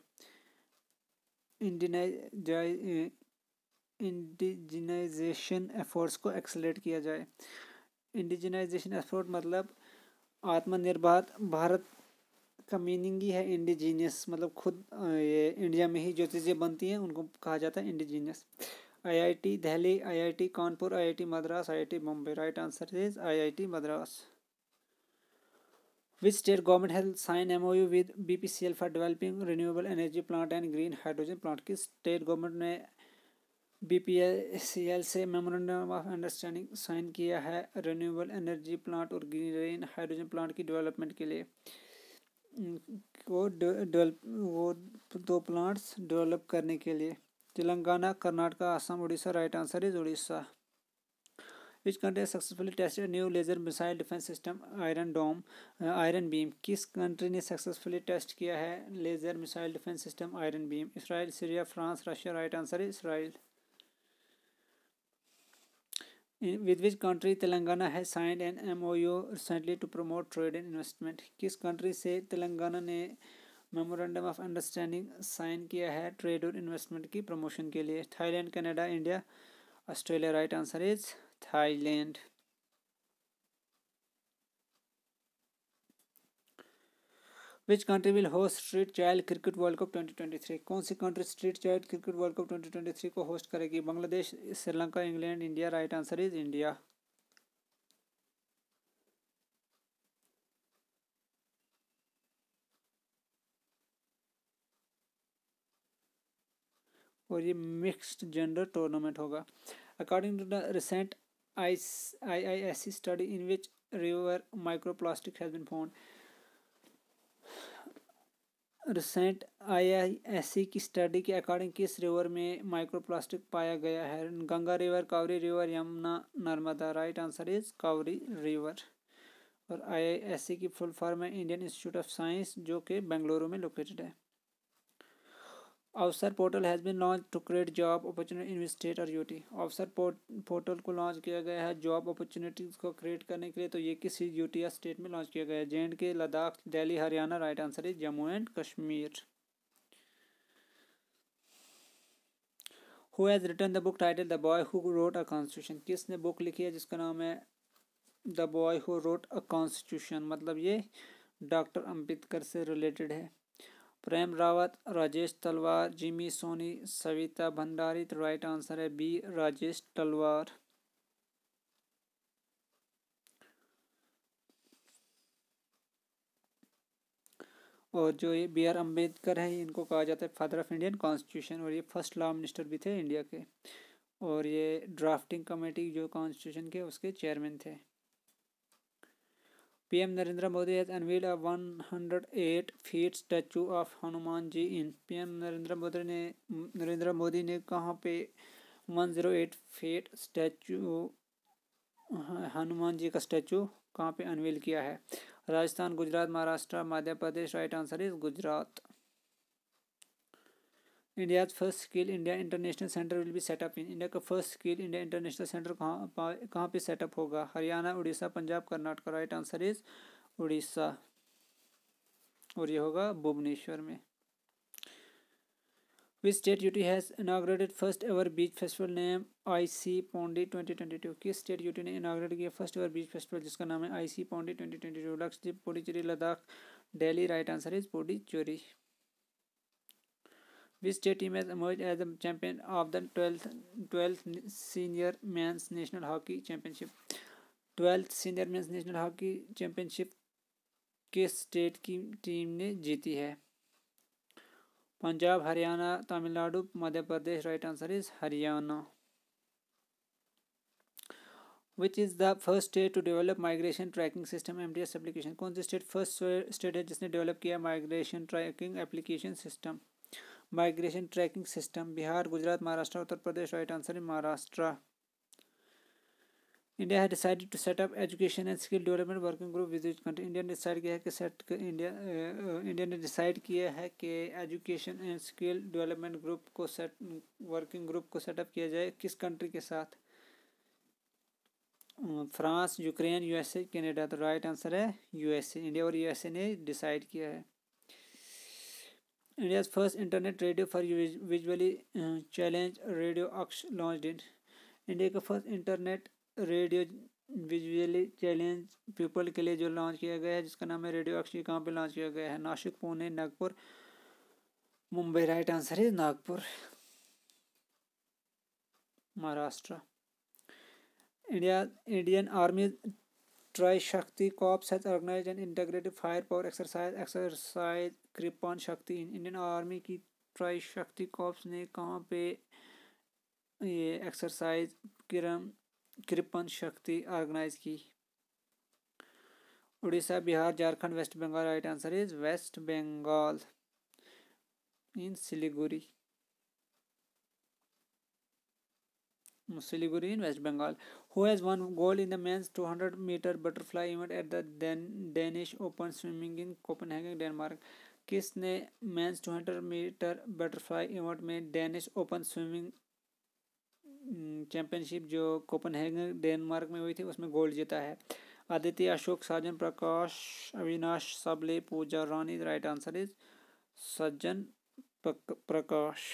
इंडिजनाइजेशन एफर्ट्स को एक्सलेट किया जाए इंडिजनाइजेशन एफर्ट मतलब आत्मनिर्भर भारत का मीनिंग ही है इंडिजीनियस मतलब खुद ये इंडिया में ही जो चीज़ें बनती हैं उनको कहा जाता है indigenous IIT Delhi IIT Kanpur IIT Madras IIT Bombay right answer is IIT Madras Which state government has signed MOU with BPCL for developing renewable energy plant and green hydrogen plant? किस state government ने BPCL से मेमोरेंडम ऑफ अंडरस्टैंडिंग साइन किया है renewable energy plant और green hydrogen plant की development के लिए को डेवलप वो दो प्लांट्स डेवलप करने के लिए Telangana Karnataka Assam Orissa right answer is Orissa which country successfully tested new laser missile defence system iron dome iron beam किस कंट्री ने सक्सेसफुली टेस्ट किया है laser missile defence system iron beam Israel Syria France Russia right answer है Israel country Telangana है telangana an M O U recently to promote trade and investment किस country से तेलंगाना ने memorandum of understanding sign किया है trade और investment की promotion के लिए Thailand Canada India Australia right answer is Thailand Which country will host street child cricket world cup 2023 कौन सी country street child cricket world cup 2023 को होस्ट करेगी Bangladesh Sri Lanka England India right answer is India और ये mixed gender tournament होगा according to the recent IISC study in which river microplastic has been found. Recent I I S C की study के according किस river में microplastic पाया गया है Ganga river Kaveri river Yamuna Narmada right answer is Kaveri river और I I S C की full form है इंडियन इंस्टीट्यूट ऑफ साइंस जो कि बेंगलुरु में लोकेटेड है Avsar portal has been launch to create job opportunity in state और यूटी अवसर पोर्टल को लॉन्च किया गया है जॉब अपॉर्चुनिटीज़ को क्रिएट करने के लिए तो ये किसी यूटी या स्टेट में लॉन्च किया गया है J K Ladakh Delhi Haryana right answer is Jammu and Kashmir who has written the book title the boy who wrote a constitution किसने बुक लिखी है जिसका नाम है the boy who wrote a constitution मतलब ये डॉक्टर अम्बेडकर से रिलेटेड है प्रेम रावत राजेश तलवार जिमी सोनी सविता भंडारी तो राइट आंसर है बी राजेश तलवार और जो ये बी आर अम्बेडकर है इनको कहा जाता है फादर ऑफ इंडियन कॉन्स्टिट्यूशन और ये फर्स्ट लॉ मिनिस्टर भी थे इंडिया के और ये ड्राफ्टिंग कमेटी जो कॉन्स्टिट्यूशन के उसके चेयरमैन थे PM Narendra Modi has one hundred eight feet statue of Hanuman ji in PM Narendra Modi ने नरेंद्र मोदी ने कहाँ पे one zero eight feet statue Hanuman ji का स्टैचू कहाँ पे अनवील किया है Rajasthan Gujarat Maharashtra Madhya Pradesh right answer is Gujarat India's first skill India international centre will be set up in India का first skill India international centre कहाँ कहाँ पर सेटअप होगा Haryana Orissa Punjab Karnataka right answer is Orissa और ये होगा भुवनेश्वर में which state UT has inaugurated first ever beach festival name I C Pondy twenty twenty two किस स्टेट यूटी ने इनाग्रेट किया फर्स्ट एवर बीच फेस्टिवल जिसका नाम है I C Pondy twenty twenty two Lakshadweep Puducherry Ladakh Delhi right answer is Puducherry Which state team has emerged as the champion of the 12th, 12th Senior Men's National Hockey Championship? 12th senior men's national hockey championship किस state की team ने जीती है Punjab Haryana Tamil Nadu Madhya Pradesh right answer is Haryana which is the first state to develop migration tracking system M D S application कौन सी state first state है जिसने develop किया migration tracking application system migration tracking system Bihar Gujarat Maharashtra Uttar Pradesh right answer in Maharashtra India है decided to set up education and skill development working group with each country India ने decide किया है कि सेट इंडिया इंडिया ने decide किया है कि education and skill development group को सेट वर्किंग ग्रुप को सेटअप किया जाए किस कंट्री के साथ फ्रांस यूक्रेन यूएसए कनाडा तो राइट आंसर है यूएसए इंडिया और यूएसए ने डिसाइड किया है India's first internet radio for uh, visually challenged radio Aksh launched it. India का first internet radio visually challenge people के लिए जो लॉन्च किया गया है जिसका नाम है रेडियो अक्ष कहाँ पे लॉन्च किया गया है नासिक पुणे नागपुर मुंबई राइट आंसर है Nagpur Maharashtra India Indian army tri Shakti corps held organise an integrative fire power exercise exercise Kripan Shakti in Indian army की ट्राई शक्ति कॉप्स ने कहाँ पे ये एक्सरसाइज क्रम कृपन शक्ति ऑर्गेनाइज की Orissa Bihar Jharkhand west Bengal right answer is west Bengal in Siliguri Siliguri in West Bengal, who has won gold in the men's 200 meter butterfly event at the Dan- Danish Open swimming in Copenhagen, Denmark. किस ने men's 200 metre butterfly event में Danish open swimming championship जो Copenhagen Denmark में हुई थी उसमें gold जीता है आदित्य अशोक साजन Prakash Avinash Sable Pooja Rani right answer is Sajjan Prakash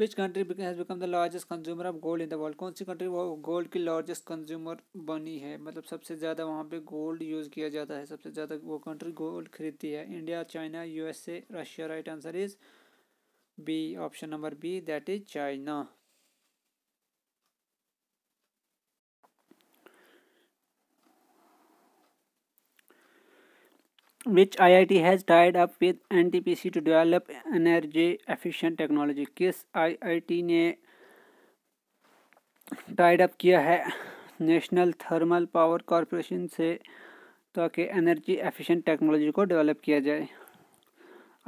which country has become the largest consumer of gold in the world कौन सी कंट्री वो गोल्ड की लार्जेस्ट कंज्यूमर बनी है मतलब सबसे ज़्यादा वहाँ पे गोल्ड यूज़ किया जाता है सबसे ज़्यादा वो कंट्री गोल्ड खरीदती है India China U S A Russia right answer is B option number B that is China which I I T has tied up with N T P C to develop energy efficient technology किस I I T ने tied up किया है national thermal power corporation से ताकि energy efficient technology को develop किया जाए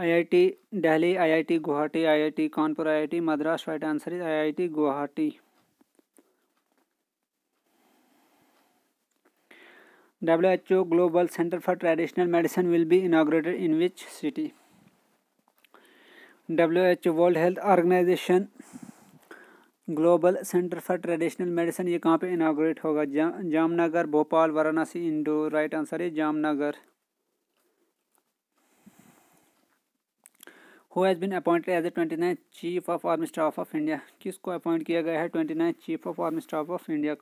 I I T I I T Guwahati T Kanpur I I T Madras right answer is T Guwahati WHO Global Center for Traditional Medicine will be inaugurated in which city? WHO World Health Organization global centre for traditional medicine ये कहाँ पे इनाग्रेट होगा जा, Jamnagar Bhopal Varanasi Indore right answer है Jamnagar who has been appointed as a twenty nine chief of army staff of India किसको appoint किया गया है twenty nine chief of army staff of India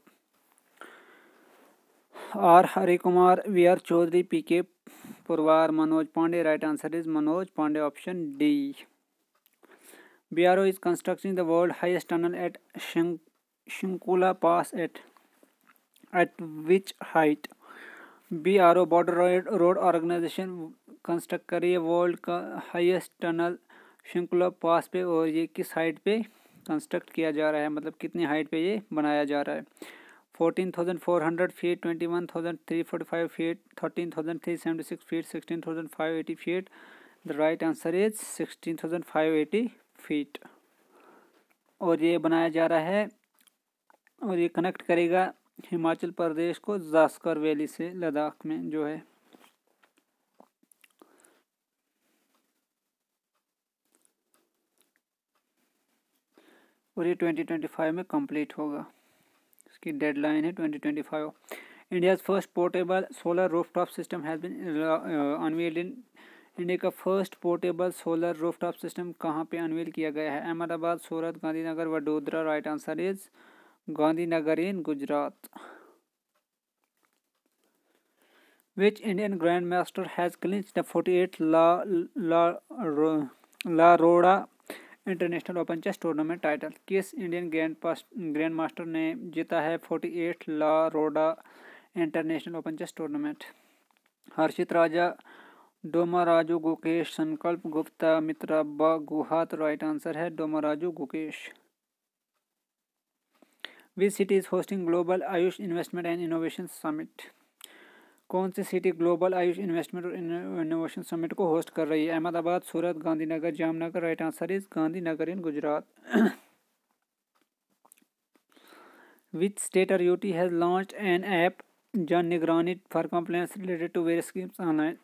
R Hari Kumar V R Chaudhari P K Purwar Manoj Pande right answer is Manoj Pande option D B O is constructing the world highest tunnel at Shinku La pass at which height B R O border road organisation construct कर रही है world का heist tunnel Shinkula पास पे और ये किस height पे construct किया जा रहा है मतलब कितनी हाइट पे ये बनाया जा रहा है fourteen thousand four hundred feet twenty one thousand three forty five feet thirteen thousand three seventy six feet sixteen thousand five eighty feet the right answer is sixteen thousand five eighty feet और ये बनाया जा रहा है और ये connect करेगा हिमाचल प्रदेश को जास्कर वैली से लद्दाख में जो है और ये ट्वेंटी ट्वेंटी फाइव में कंप्लीट होगा इसकी डेडलाइन है 2025 India's first portable solar rooftop system has been unveiled in India का first portable solar rooftop system कहाँ पे अनवील किया गया है Ahmedabad Surat Gandhinagar Vadodara right answer is Gandhinagar in Gujarat which Indian Grand Master has clinched the 48th La, La La, La Roda international open chess tournament title किस Indian grand grand master ने जीता है forty eight La Roda international open chess tournament Harshit Raja Raju Gukesh Sankalp Gupta Mitrabha Guha तो right answer है Raju Gukesh which city is hosting global Ayush investment and innovation summit कौन सी city global Ayush investment और innovation summit को होस्ट कर रही है Ahmedabad Surat Gandhinagar Jamnagar right answer is Gandhinagar in Gujarat which state or U T has launch an app जन निगरानी for complaints related to various schemes online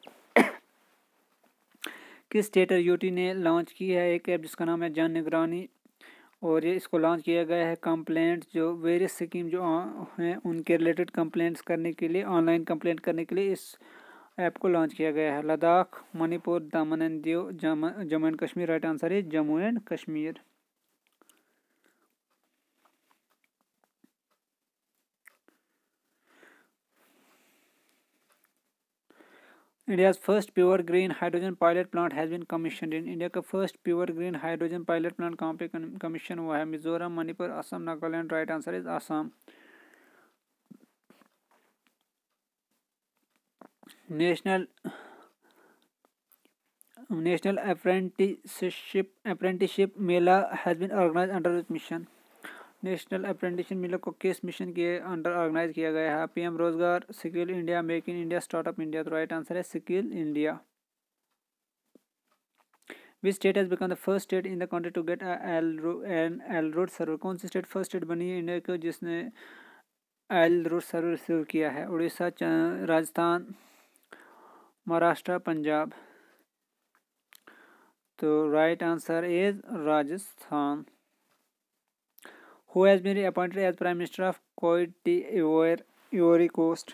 किस स्टेट आर यू टी ने लॉन्च की है एक ऐप जिसका नाम है जन निगरानी और ये इसको लॉन्च किया गया है कंप्लेंट जो वेरियस स्कीम जो हैं उनके रिलेटेड कंप्लेंट्स करने के लिए ऑनलाइन कंप्लेंट करने के लिए इस ऐप को लॉन्च किया गया है Ladakh Manipur Daman and Diu Jammu and Kashmir right answer है Jammu and Kashmir India's first pure green hydrogen pilot plant has been commission in India का first pure green hydrogen pilot plant कहाँ पे कमीशन हुआ है Mizoram Manipur Assam Nagaland right answer is Assam national national apprenticeship apprenticeship mela has been organise under this mission national apprenticeship मिलों को किस mission के under organise किया गया है PM Rozgar skill India make in India startup India तो राइट आंसर है skill India which state has become the first state in the country to get an L road server कौन सी state first state बनी है India को जिसने L road server receive किया है उड़ीसा राजस्थान महाराष्ट्र पंजाब तो right answer is Rajasthan who has been appointed as prime minister of कोइट योरी कोस्ट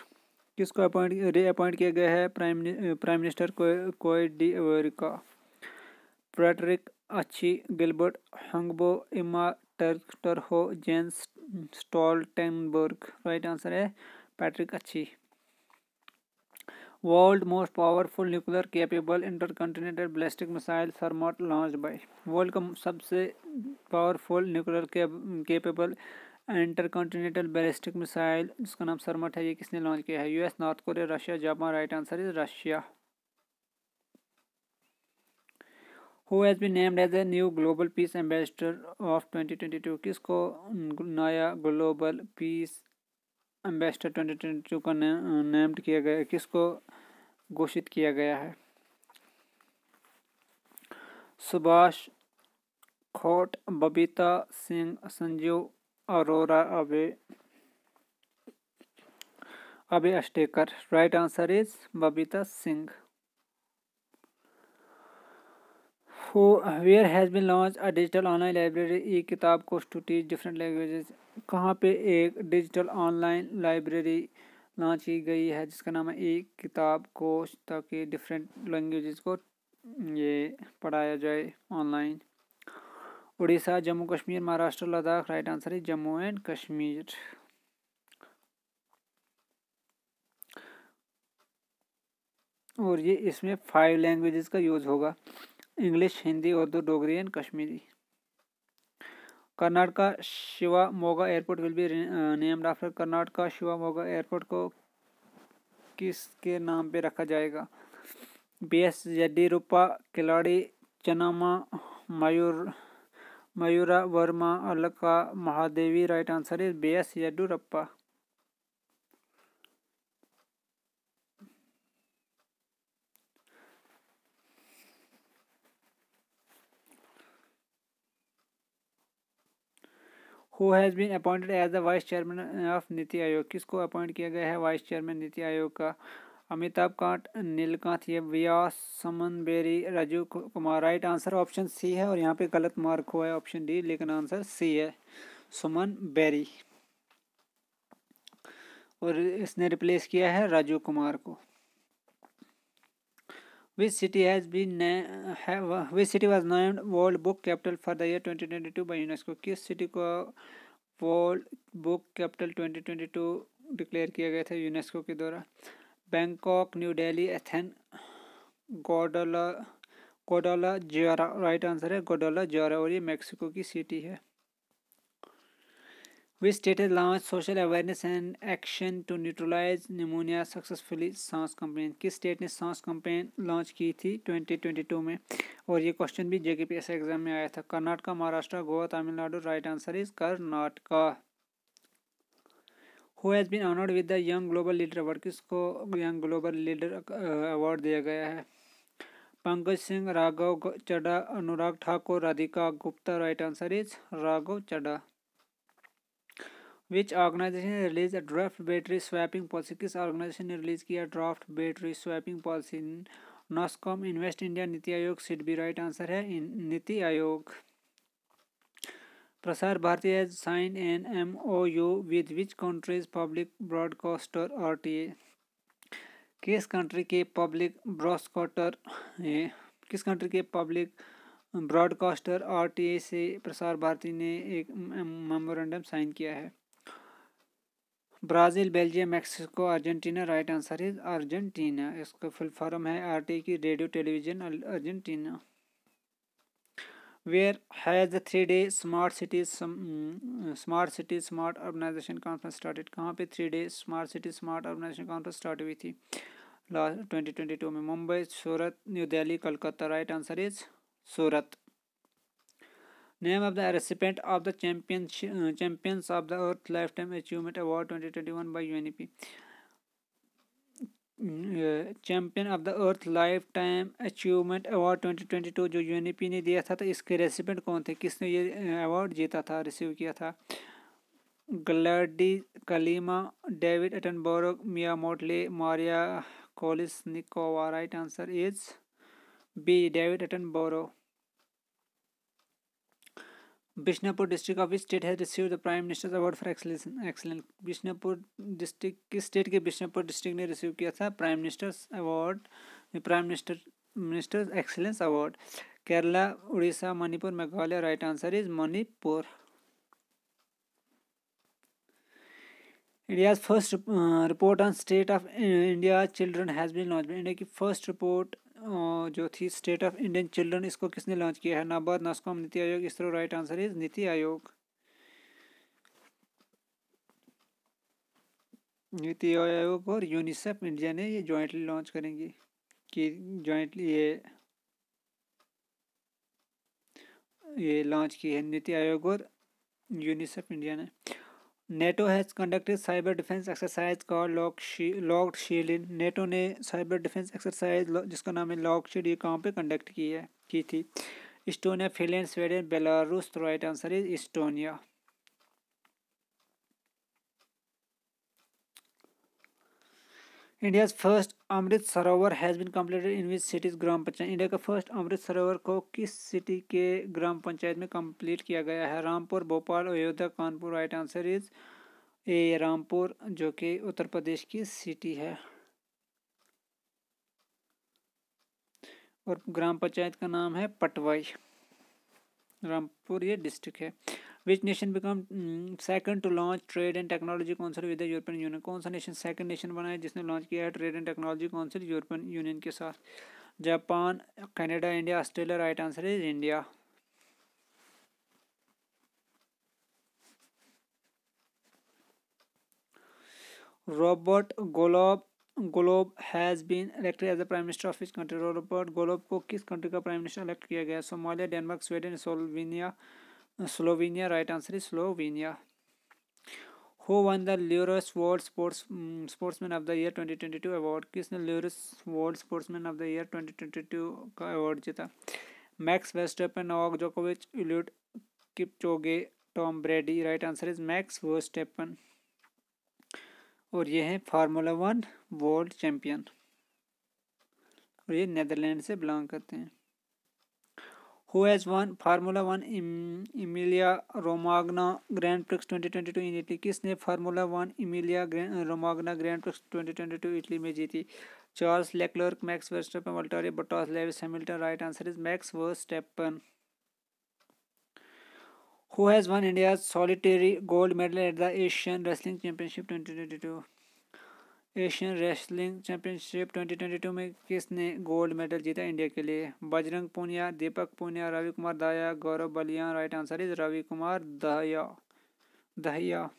किसको अपॉइंट अपॉइंट किया गया है प्राइम प्राइम मिनिस्टर कोई डी का प्रेटरिक अच्छी गिलबर्ट हंगबो इमा हो जेंस स्टॉल राइट आंसर है Patrick Achi most powerful nuclear capable inter intercontinental ballistic missile Sarmat launch by world का सबसे nuclear nuclear inter intercontinental ballistic missile जिसका नाम सरमट है ये किसने लॉन्च किया है US north Korea Russia Japan right answer is Russia who has been named as a new global peace ambassador of किस को नया ग्लोबल पीस एम्बेसडर टू का नेम्ड किया गया है किसको घोषित किया गया है सुभाष खोट Babita Singh Sanjeev Arora Abhay Abhay Ashtekar right answer is Babita Singh who where has been launch a digital online library e Kitab को स्टूटी डिफरेंट लैंग्वेजेस कहाँ पे एक डिजिटल ऑनलाइन लाइब्रेरी लॉन्च की गई है जिसका नाम है एक किताब कोश ताकि डिफरेंट लैंग्वेज को ये पढ़ाया जाए online Odisha Jammu Kashmir Maharashtra Ladakh right answer है जम्मू एंड कश्मीर और ये इसमें फाइव लैंग्वेजेस का यूज़ होगा English Hindi Urdu Dogri and Kashmiri Karnataka Mogga airport will be named after Karnataka Mogga airport को किसके नाम पे रखा जाएगा बी एस यद्यूरूपा खिलाड़ी Chennamma Mayur Mayura Varma Alka Mahadevi right answer is B S Yediyurappa who has been appointed as the vice chairman of NITI Aayog किसको अपॉइंट किया गया है वाइस चेयरमैन नीति आयोग का अमिताभ कांत नीलकांत ये Vyas Suman Bery Raju Kumar right answer option C है और यहाँ पे गलत मार्क हुआ है ऑप्शन डी लेकिन आंसर सी है सुमन बेरी और इसने रिप्लेस किया है राजू कुमार को Which city has been have, uh, which city was named World Book Capital for the year 2022 by UNESCO? किस सिटी को वर्ल्ड बुक कैपिटल 2022 डिक्लेयर किया गया था यूनेस्को के द्वारा Bangkok New Delhi Athens Guadalajara Guadalajara right answer है गोडोला जियोरा और ये मेक्सिको की सिटी है We stated launch social awareness and action to neutralize pneumonia successfully SAANS campaign किस स्टेट ने सांस कंपेन लॉन्च की थी ट्वेंटी ट्वेंटी टू में और ये क्वेश्चन भी J K P S exam में आया था Karnataka Maharashtra Goa Tamil Nadu right answer is Karnataka who has been honoured with the young global leader award किसको यंग ग्लोबल लीडर अवार्ड दिया गया है Pankaj Singh Raghav Chadha Anurag Thakur Radhika Gupta right answer is Raghav Chadha which organisation ने release draft battery swapping policy किस organisation ने रिलीज किया draft battery swapping policy NASSCOM invest India NITI Aayog Sid B right answer है NITI Aayog Prasar Bharati has sign an M O U with which countries public broadcaster R T A किस country के public broadcaster किस country के public broadcaster R T A से प्रसार भारती ने एक memorandum sign किया है Brazil Belgium Mexico Argentina right answer is Argentina इसका फुल फॉर्म है आर की radio television Argentina where has three day smart cities smart cities smart organisation conference started कहाँ पे three day smart city smart organisation conference start हुई थी last twenty में Mumbai Surat New Delhi Calcutta right answer is Surat the of champions of the earth lifetime achievement award twenty twenty one by U N E P champion of the earth lifetime achievement award to जो P e ने दिया था तो इसके recipient कौन थे किसने ये अवार्ड uh, जीता था रिसीव किया था Gladys Kalema David Attenborough Mia Mottley Maria Kolesnikova right answer is B David Attenborough Bishnupur district of state has receive the prime minister's award for excellence Bishnupur district किस state के Bishnupur district ने receive किया था prime minister's award prime minister minister's excellence award Kerala Odisha Manipur Meghalaya right answer is Manipur India's first report on state of India children has been launch India की first report जो थी state of Indian children इसको किसने launch किया है नाबाद नास्कॉम नीति आयोग इसरो राइट आंसर इज नीति आयोग नीति आयोग और यूनिसेफ इंडिया ने ये ज्वाइंटली लॉन्च करेंगी कि ज्वाइंटली ये ये लॉन्च की है नीति आयोग और यूनिसेफ इंडिया ने NATO has conducted cyber defence exercise का lock lock shield in NATO ने साइबर डिफेंस एक्सरसाइज जिसका नाम है लॉक शील्ड ये कहाँ पे कंडक्ट की है की थी इस्टोनिया फिनलैंड स्वीडन बेलारूस तो right answer is Estonia India's first Amrit Sarovar has been completed in which cities gram panchayat India का फर्स्ट अमृत सरोवर को किस सिटी के ग्राम पंचायत में कंप्लीट किया गया है Rampur Bhopal Ayodhya Kanpur right answer is A Rampur जो कि उत्तर प्रदेश की सिटी है और ग्राम पंचायत का नाम है पटवाई रामपुर ये डिस्ट्रिक्ट है which nation become second to launch trade and technology council with the European Union कौन सा नेशन सेकंड नेशन बना है जिसने लॉन्च किया है trade and technology council European Union के साथ Japan Canada India Australia right answer is India Robert Golob Golob has been elected as the prime minister of this country Robert Golob को किस country का prime minister elect किया गया Somalia Denmark Sweden Slovenia Slovenia. Right answer is Slovenia. Who won the Lurus World Sports um, Sportsman of the Year 2022 award? किसने Lurus World Sportsman of the Year 2022 का award जीता Max Verstappen Novak जोकोविच Eliud Kipchoge Tom Brady right answer is Max Verstappen और ये है formula one world champion और ये Netherland से बिलोंग करते हैं who has won formula one Emilia Romagna grand prix 2022 in Italy किसने formula one Emilia Romagna grand prix 2022 Italy में जीती Charles Leclerc Max Verstappen Valtteri Bottas Lewis Hamilton right answer is Max Verstappen who has won India's solitary gold medal at the Asian Wrestling Championship 2022 Asian wrestling championship 2022 में किसने gold medal जीता India के लिए बजरंग पुनिया दीपक Punia Ravi Kumar Dahiya Gaurav Baliyan right answer is Ravi Kumar Dahiya Dahiya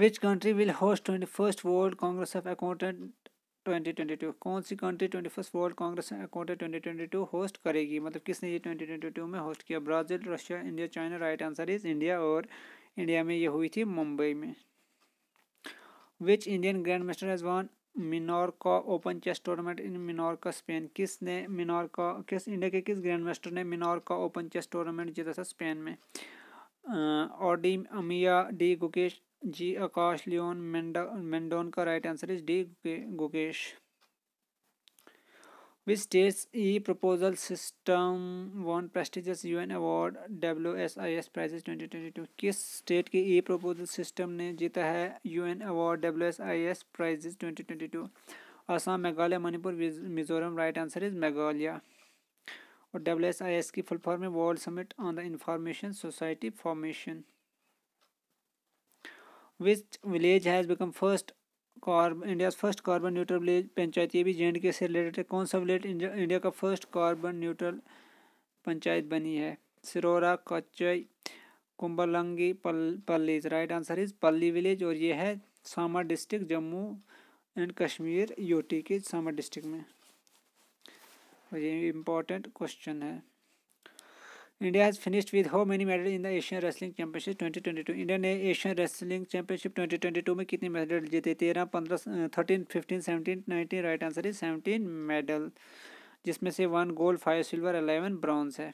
Which country will host 21st World Congress of Accountants 2022 कौन सी country twenty first world congress accord twenty twenty two host करेगी मतलब किसने ये ट्वेंटी ट्वेंटी टू में होस्ट किया Brazil Russia India China right answer is India और India में ये हुई थी मुंबई में which Indian grand master as won Menorca open chess tournament in Menorca Spain किसने ने मिनोरका किस इंडिया के किस ग्रैंड मास्टर ने मिनोरका ओपन चेस टूर्नामेंट जीता था स्पेन में और D Amiya D Gukesh G Akash Leon Mendonca का right answer is D Gukesh which state E proposal system won prestigious U N award W S I S prizes twenty twenty two किस state की E proposal system ने जीता है U N award W S I S prizes twenty twenty two Assam Meghalaya Manipur Mizoram right answer is Meghalaya और W S I S की full form world summit on the information society formation which village has become first carbon India first carbon neutral village panchayat ये भी जे and के से related है कौन सा village India का फर्स्ट कार्बन न्यूट्रल पंचायत बनी है सिरोरा कच्चई कुंबलंगी पल पल्लीज right answer is Palli village और ये है Samba district Jammu and Kashmir UT के सामा डिस्ट्रिक्ट में और ये इम्पोर्टेंट क्वेश्चन है India has finished with how many medal in the Asian wrestling championship twenty twenty two India ने एशियन रेसलिंग चैंपियनशिप 2022 में कितने मेडल जीते तेरह पंद्रह thirteen fifteen seventeen nineteen right answer is seventeen medal जिसमें से one gold five silver eleven bronze है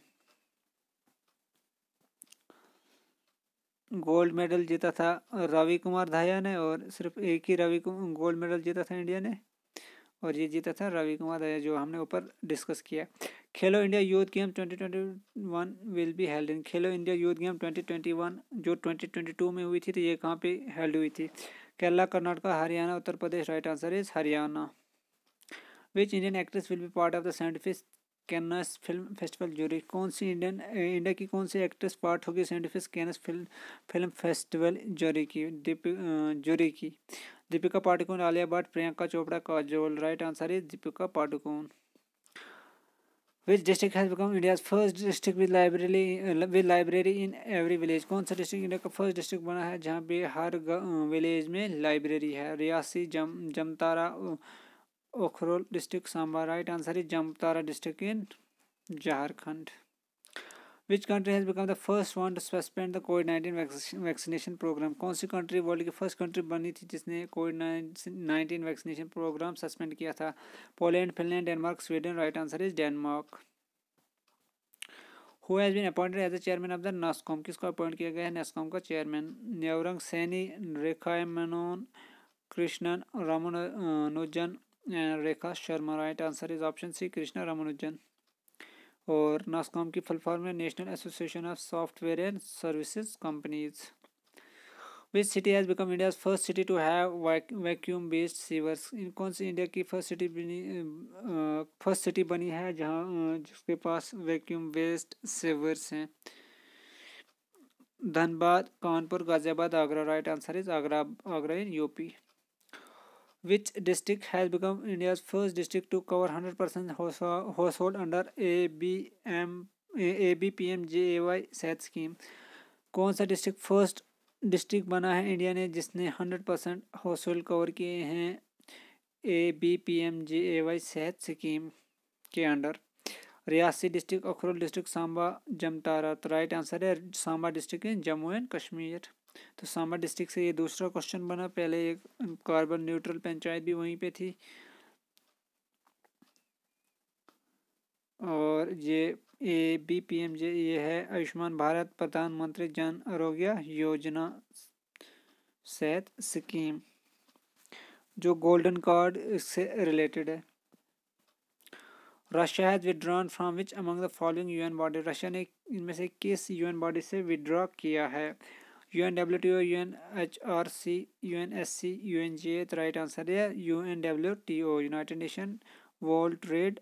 gold medal जीता था रवि कुमार धाया ने और सिर्फ एक ही रवि गोल्ड मेडल जीता था इंडिया ने और ये जीता था रवि कुमार धाया जो हमने ऊपर डिस्कस किया Khelo India youth game one will be held in Khelo India youth game twenty twenty one जो ट्वेंटी ट्वेंटी टू में हुई थी तो ये कहाँ पे हेल्ड हुई थी Kerala Karnataka Haryana Uttar Pradesh right answer is Haryana which Indian actress will be part of the scientific Cannes film festival jury कौन सी इंडियन इंडिया की कौन सी एक्ट्रेस पार्ट होगी scientific Cannes film film festival jury की जूरी की Deepika Padukone Alia Bhatt Priyanka Chopra Kajol right answer is Deepika Padukone which district has become India first district with library with library in every village कौन सा डिस्ट्रिक्ट इंडिया का फर्स्ट डिस्ट्रिक्ट बना है जहाँ पे हर विलेज में लाइब्रेरी है रियासी जम जमतारा ओखरोल district Samba right answer is Jamtara district in Jharkhand which country has become the first one to suspend the COVID nineteen vaccination programme कौन सी कंट्री वर्ल्ड की फर्स्ट कंट्री बनी थी जिसने COVID nineteen vaccination programme suspend किया था Poland Finland Denmark Sweden right answer is Denmark who has been appointed as the chairman of the NASSCOM किसको appoint किया गया है नास्कॉम का चेयरमैन नेवरंग Saini Rekha Menon Krishnan Ramanujan Rekha Sharma right answer is option C Krishna Ramanujan और नासकॉम की फुल फॉर्म है national association of software and services companies which city has become India first city to have vacuum based sewers कौन सी इंडिया की फर्स्ट सिटी बनी first city बनी है जहाँ जिसके पास वैक्यूम बेस्ड सीवर्स हैं Dhanbad Kanpur Ghaziabad Agra right answer is Agra Agra in UP which district become first Which district has become India's first district to cover P M J A Y Sehat scheme कौन सा district first district बना है इंडिया ने जिसने hundred percent household cover किए हैं A B P M J A Y Sehat scheme के under Reasi district अखरोल डिस्ट्रिक्ट सांबा जमतारा तो राइट आंसर है सांबा डिस्ट्रिक्ट है जम्मू एंड कश्मीर तो सांबा डिस्ट्रिक्ट से ये दूसरा क्वेश्चन बना पहले एक कार्बन न्यूट्रल पंचायत भी वहीं पे थी और ये A B P M J ये है आयुष्मान भारत प्रधानमंत्री जन आरोग्य योजना सेहत स्कीम जो गोल्डन कार्ड से रिलेटेड है Russia has withdrawn from which among the following UN body Russia ने इनमें से किस यूएन बॉडी से विड्रॉ किया है U N W T O U N H R C U N S C U N G A तो right answer है U N W T O united nation world trade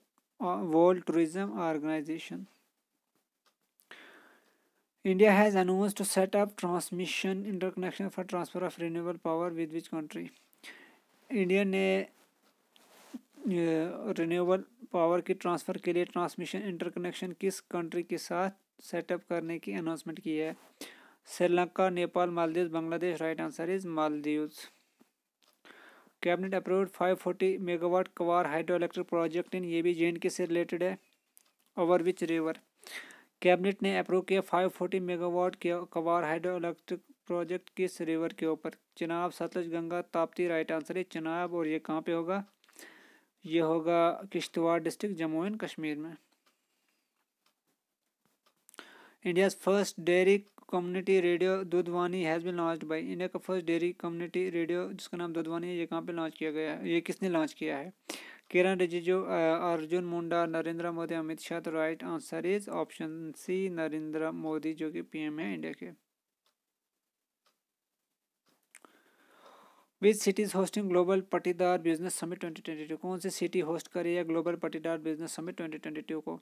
world tourism organisation India has announced to set up transmission interconnection for transfer of renewable power with which country India ने renewable power की transfer के लिए transmission interconnection किस country के साथ setup करने की announcement की है Sri Lanka Nepal Maldives Bangladesh right answer is Maldives cabinet approved 540 megawatt Kwar hydroelectric project in ये भी जे के से रिलेटेड है ओवर विच रिवर कैबिनेट ने अप्रूव किया 540 मेगावाट के कवार हाइड्रो इलेक्ट्रिक प्रोजेक्ट किस रिवर के ऊपर चिनाब सतलज गंगा ताप्ती राइट आंसर है चिनाब और ये कहाँ पे होगा ये होगा किश्तवाड़ डिस्ट्रिक्ट जम्मू एंड कश्मीर में India's first dairy community radio Dudhvani has been launch by India का फर्स्ट डेयरी कम्युनिटी रेडियो जिसका नाम दुधवानी है ये कहाँ पे लॉन्च किया गया है ये किसने लॉन्च किया है किरण रिजिजू अर्जुन मुंडा नरेंद्र मोदी अमित शाह तो right answer is option C Narendra Modi जो कि पीएम है इंडिया के which cities hosting global Patidar business summit twenty twenty two कौन सी सिटी होस्ट है global Patidar business summit twenty twenty two को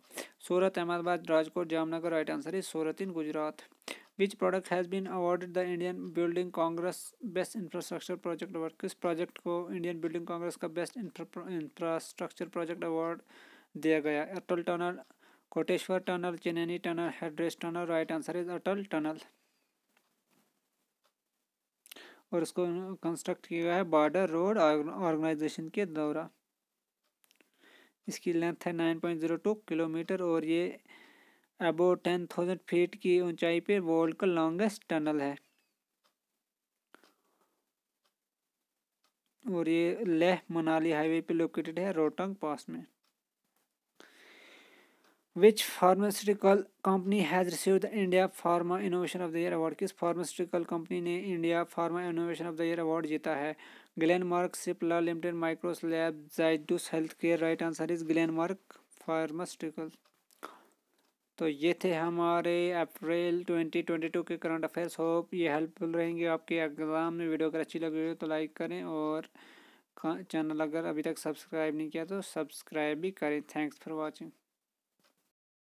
Surat Ahmedabad Rajkot Jamnagar right answer is Surat in Gujarat which product has been awarded the Indian building congress best infrastructure project award किस project को Indian building congress का best infrastructure project award दिया गया Atal tunnel Koteshwar tunnel Chenani tunnel headrace tunnel right answer is Atal tunnel और उसको construct किया गया है बॉर्डर रोड ऑर्गेनाइजेशन के दौरा इसकी लेंथ है nine point zero two kilometre और ये अबो टेन थाउजेंड फीट की ऊंचाई पे वर्ल्ड का लॉन्गेस्ट टनल है और ये लेह मनाली हाईवे पे लोकेटेड है रोहटांग पास में which pharmaceutical company has received the India pharma innovation of the year award किस फार्मास्यूटिकल कंपनी ने India pharma innovation of the year award जीता है Glenmark Cipla limited Micros Lab Zydus healthcare right answer is Glenmark pharmaceutical तो ये थे हमारे April twenty twenty two के current affairs hope ये हेल्पफुल रहेंगे आपके एग्ज़ाम में वीडियो अगर अच्छी लगी हो तो लाइक करें और चैनल अगर अभी तक सब्सक्राइब नहीं किया तो सब्सक्राइब भी करें थैंक्स फॉर वॉचिंग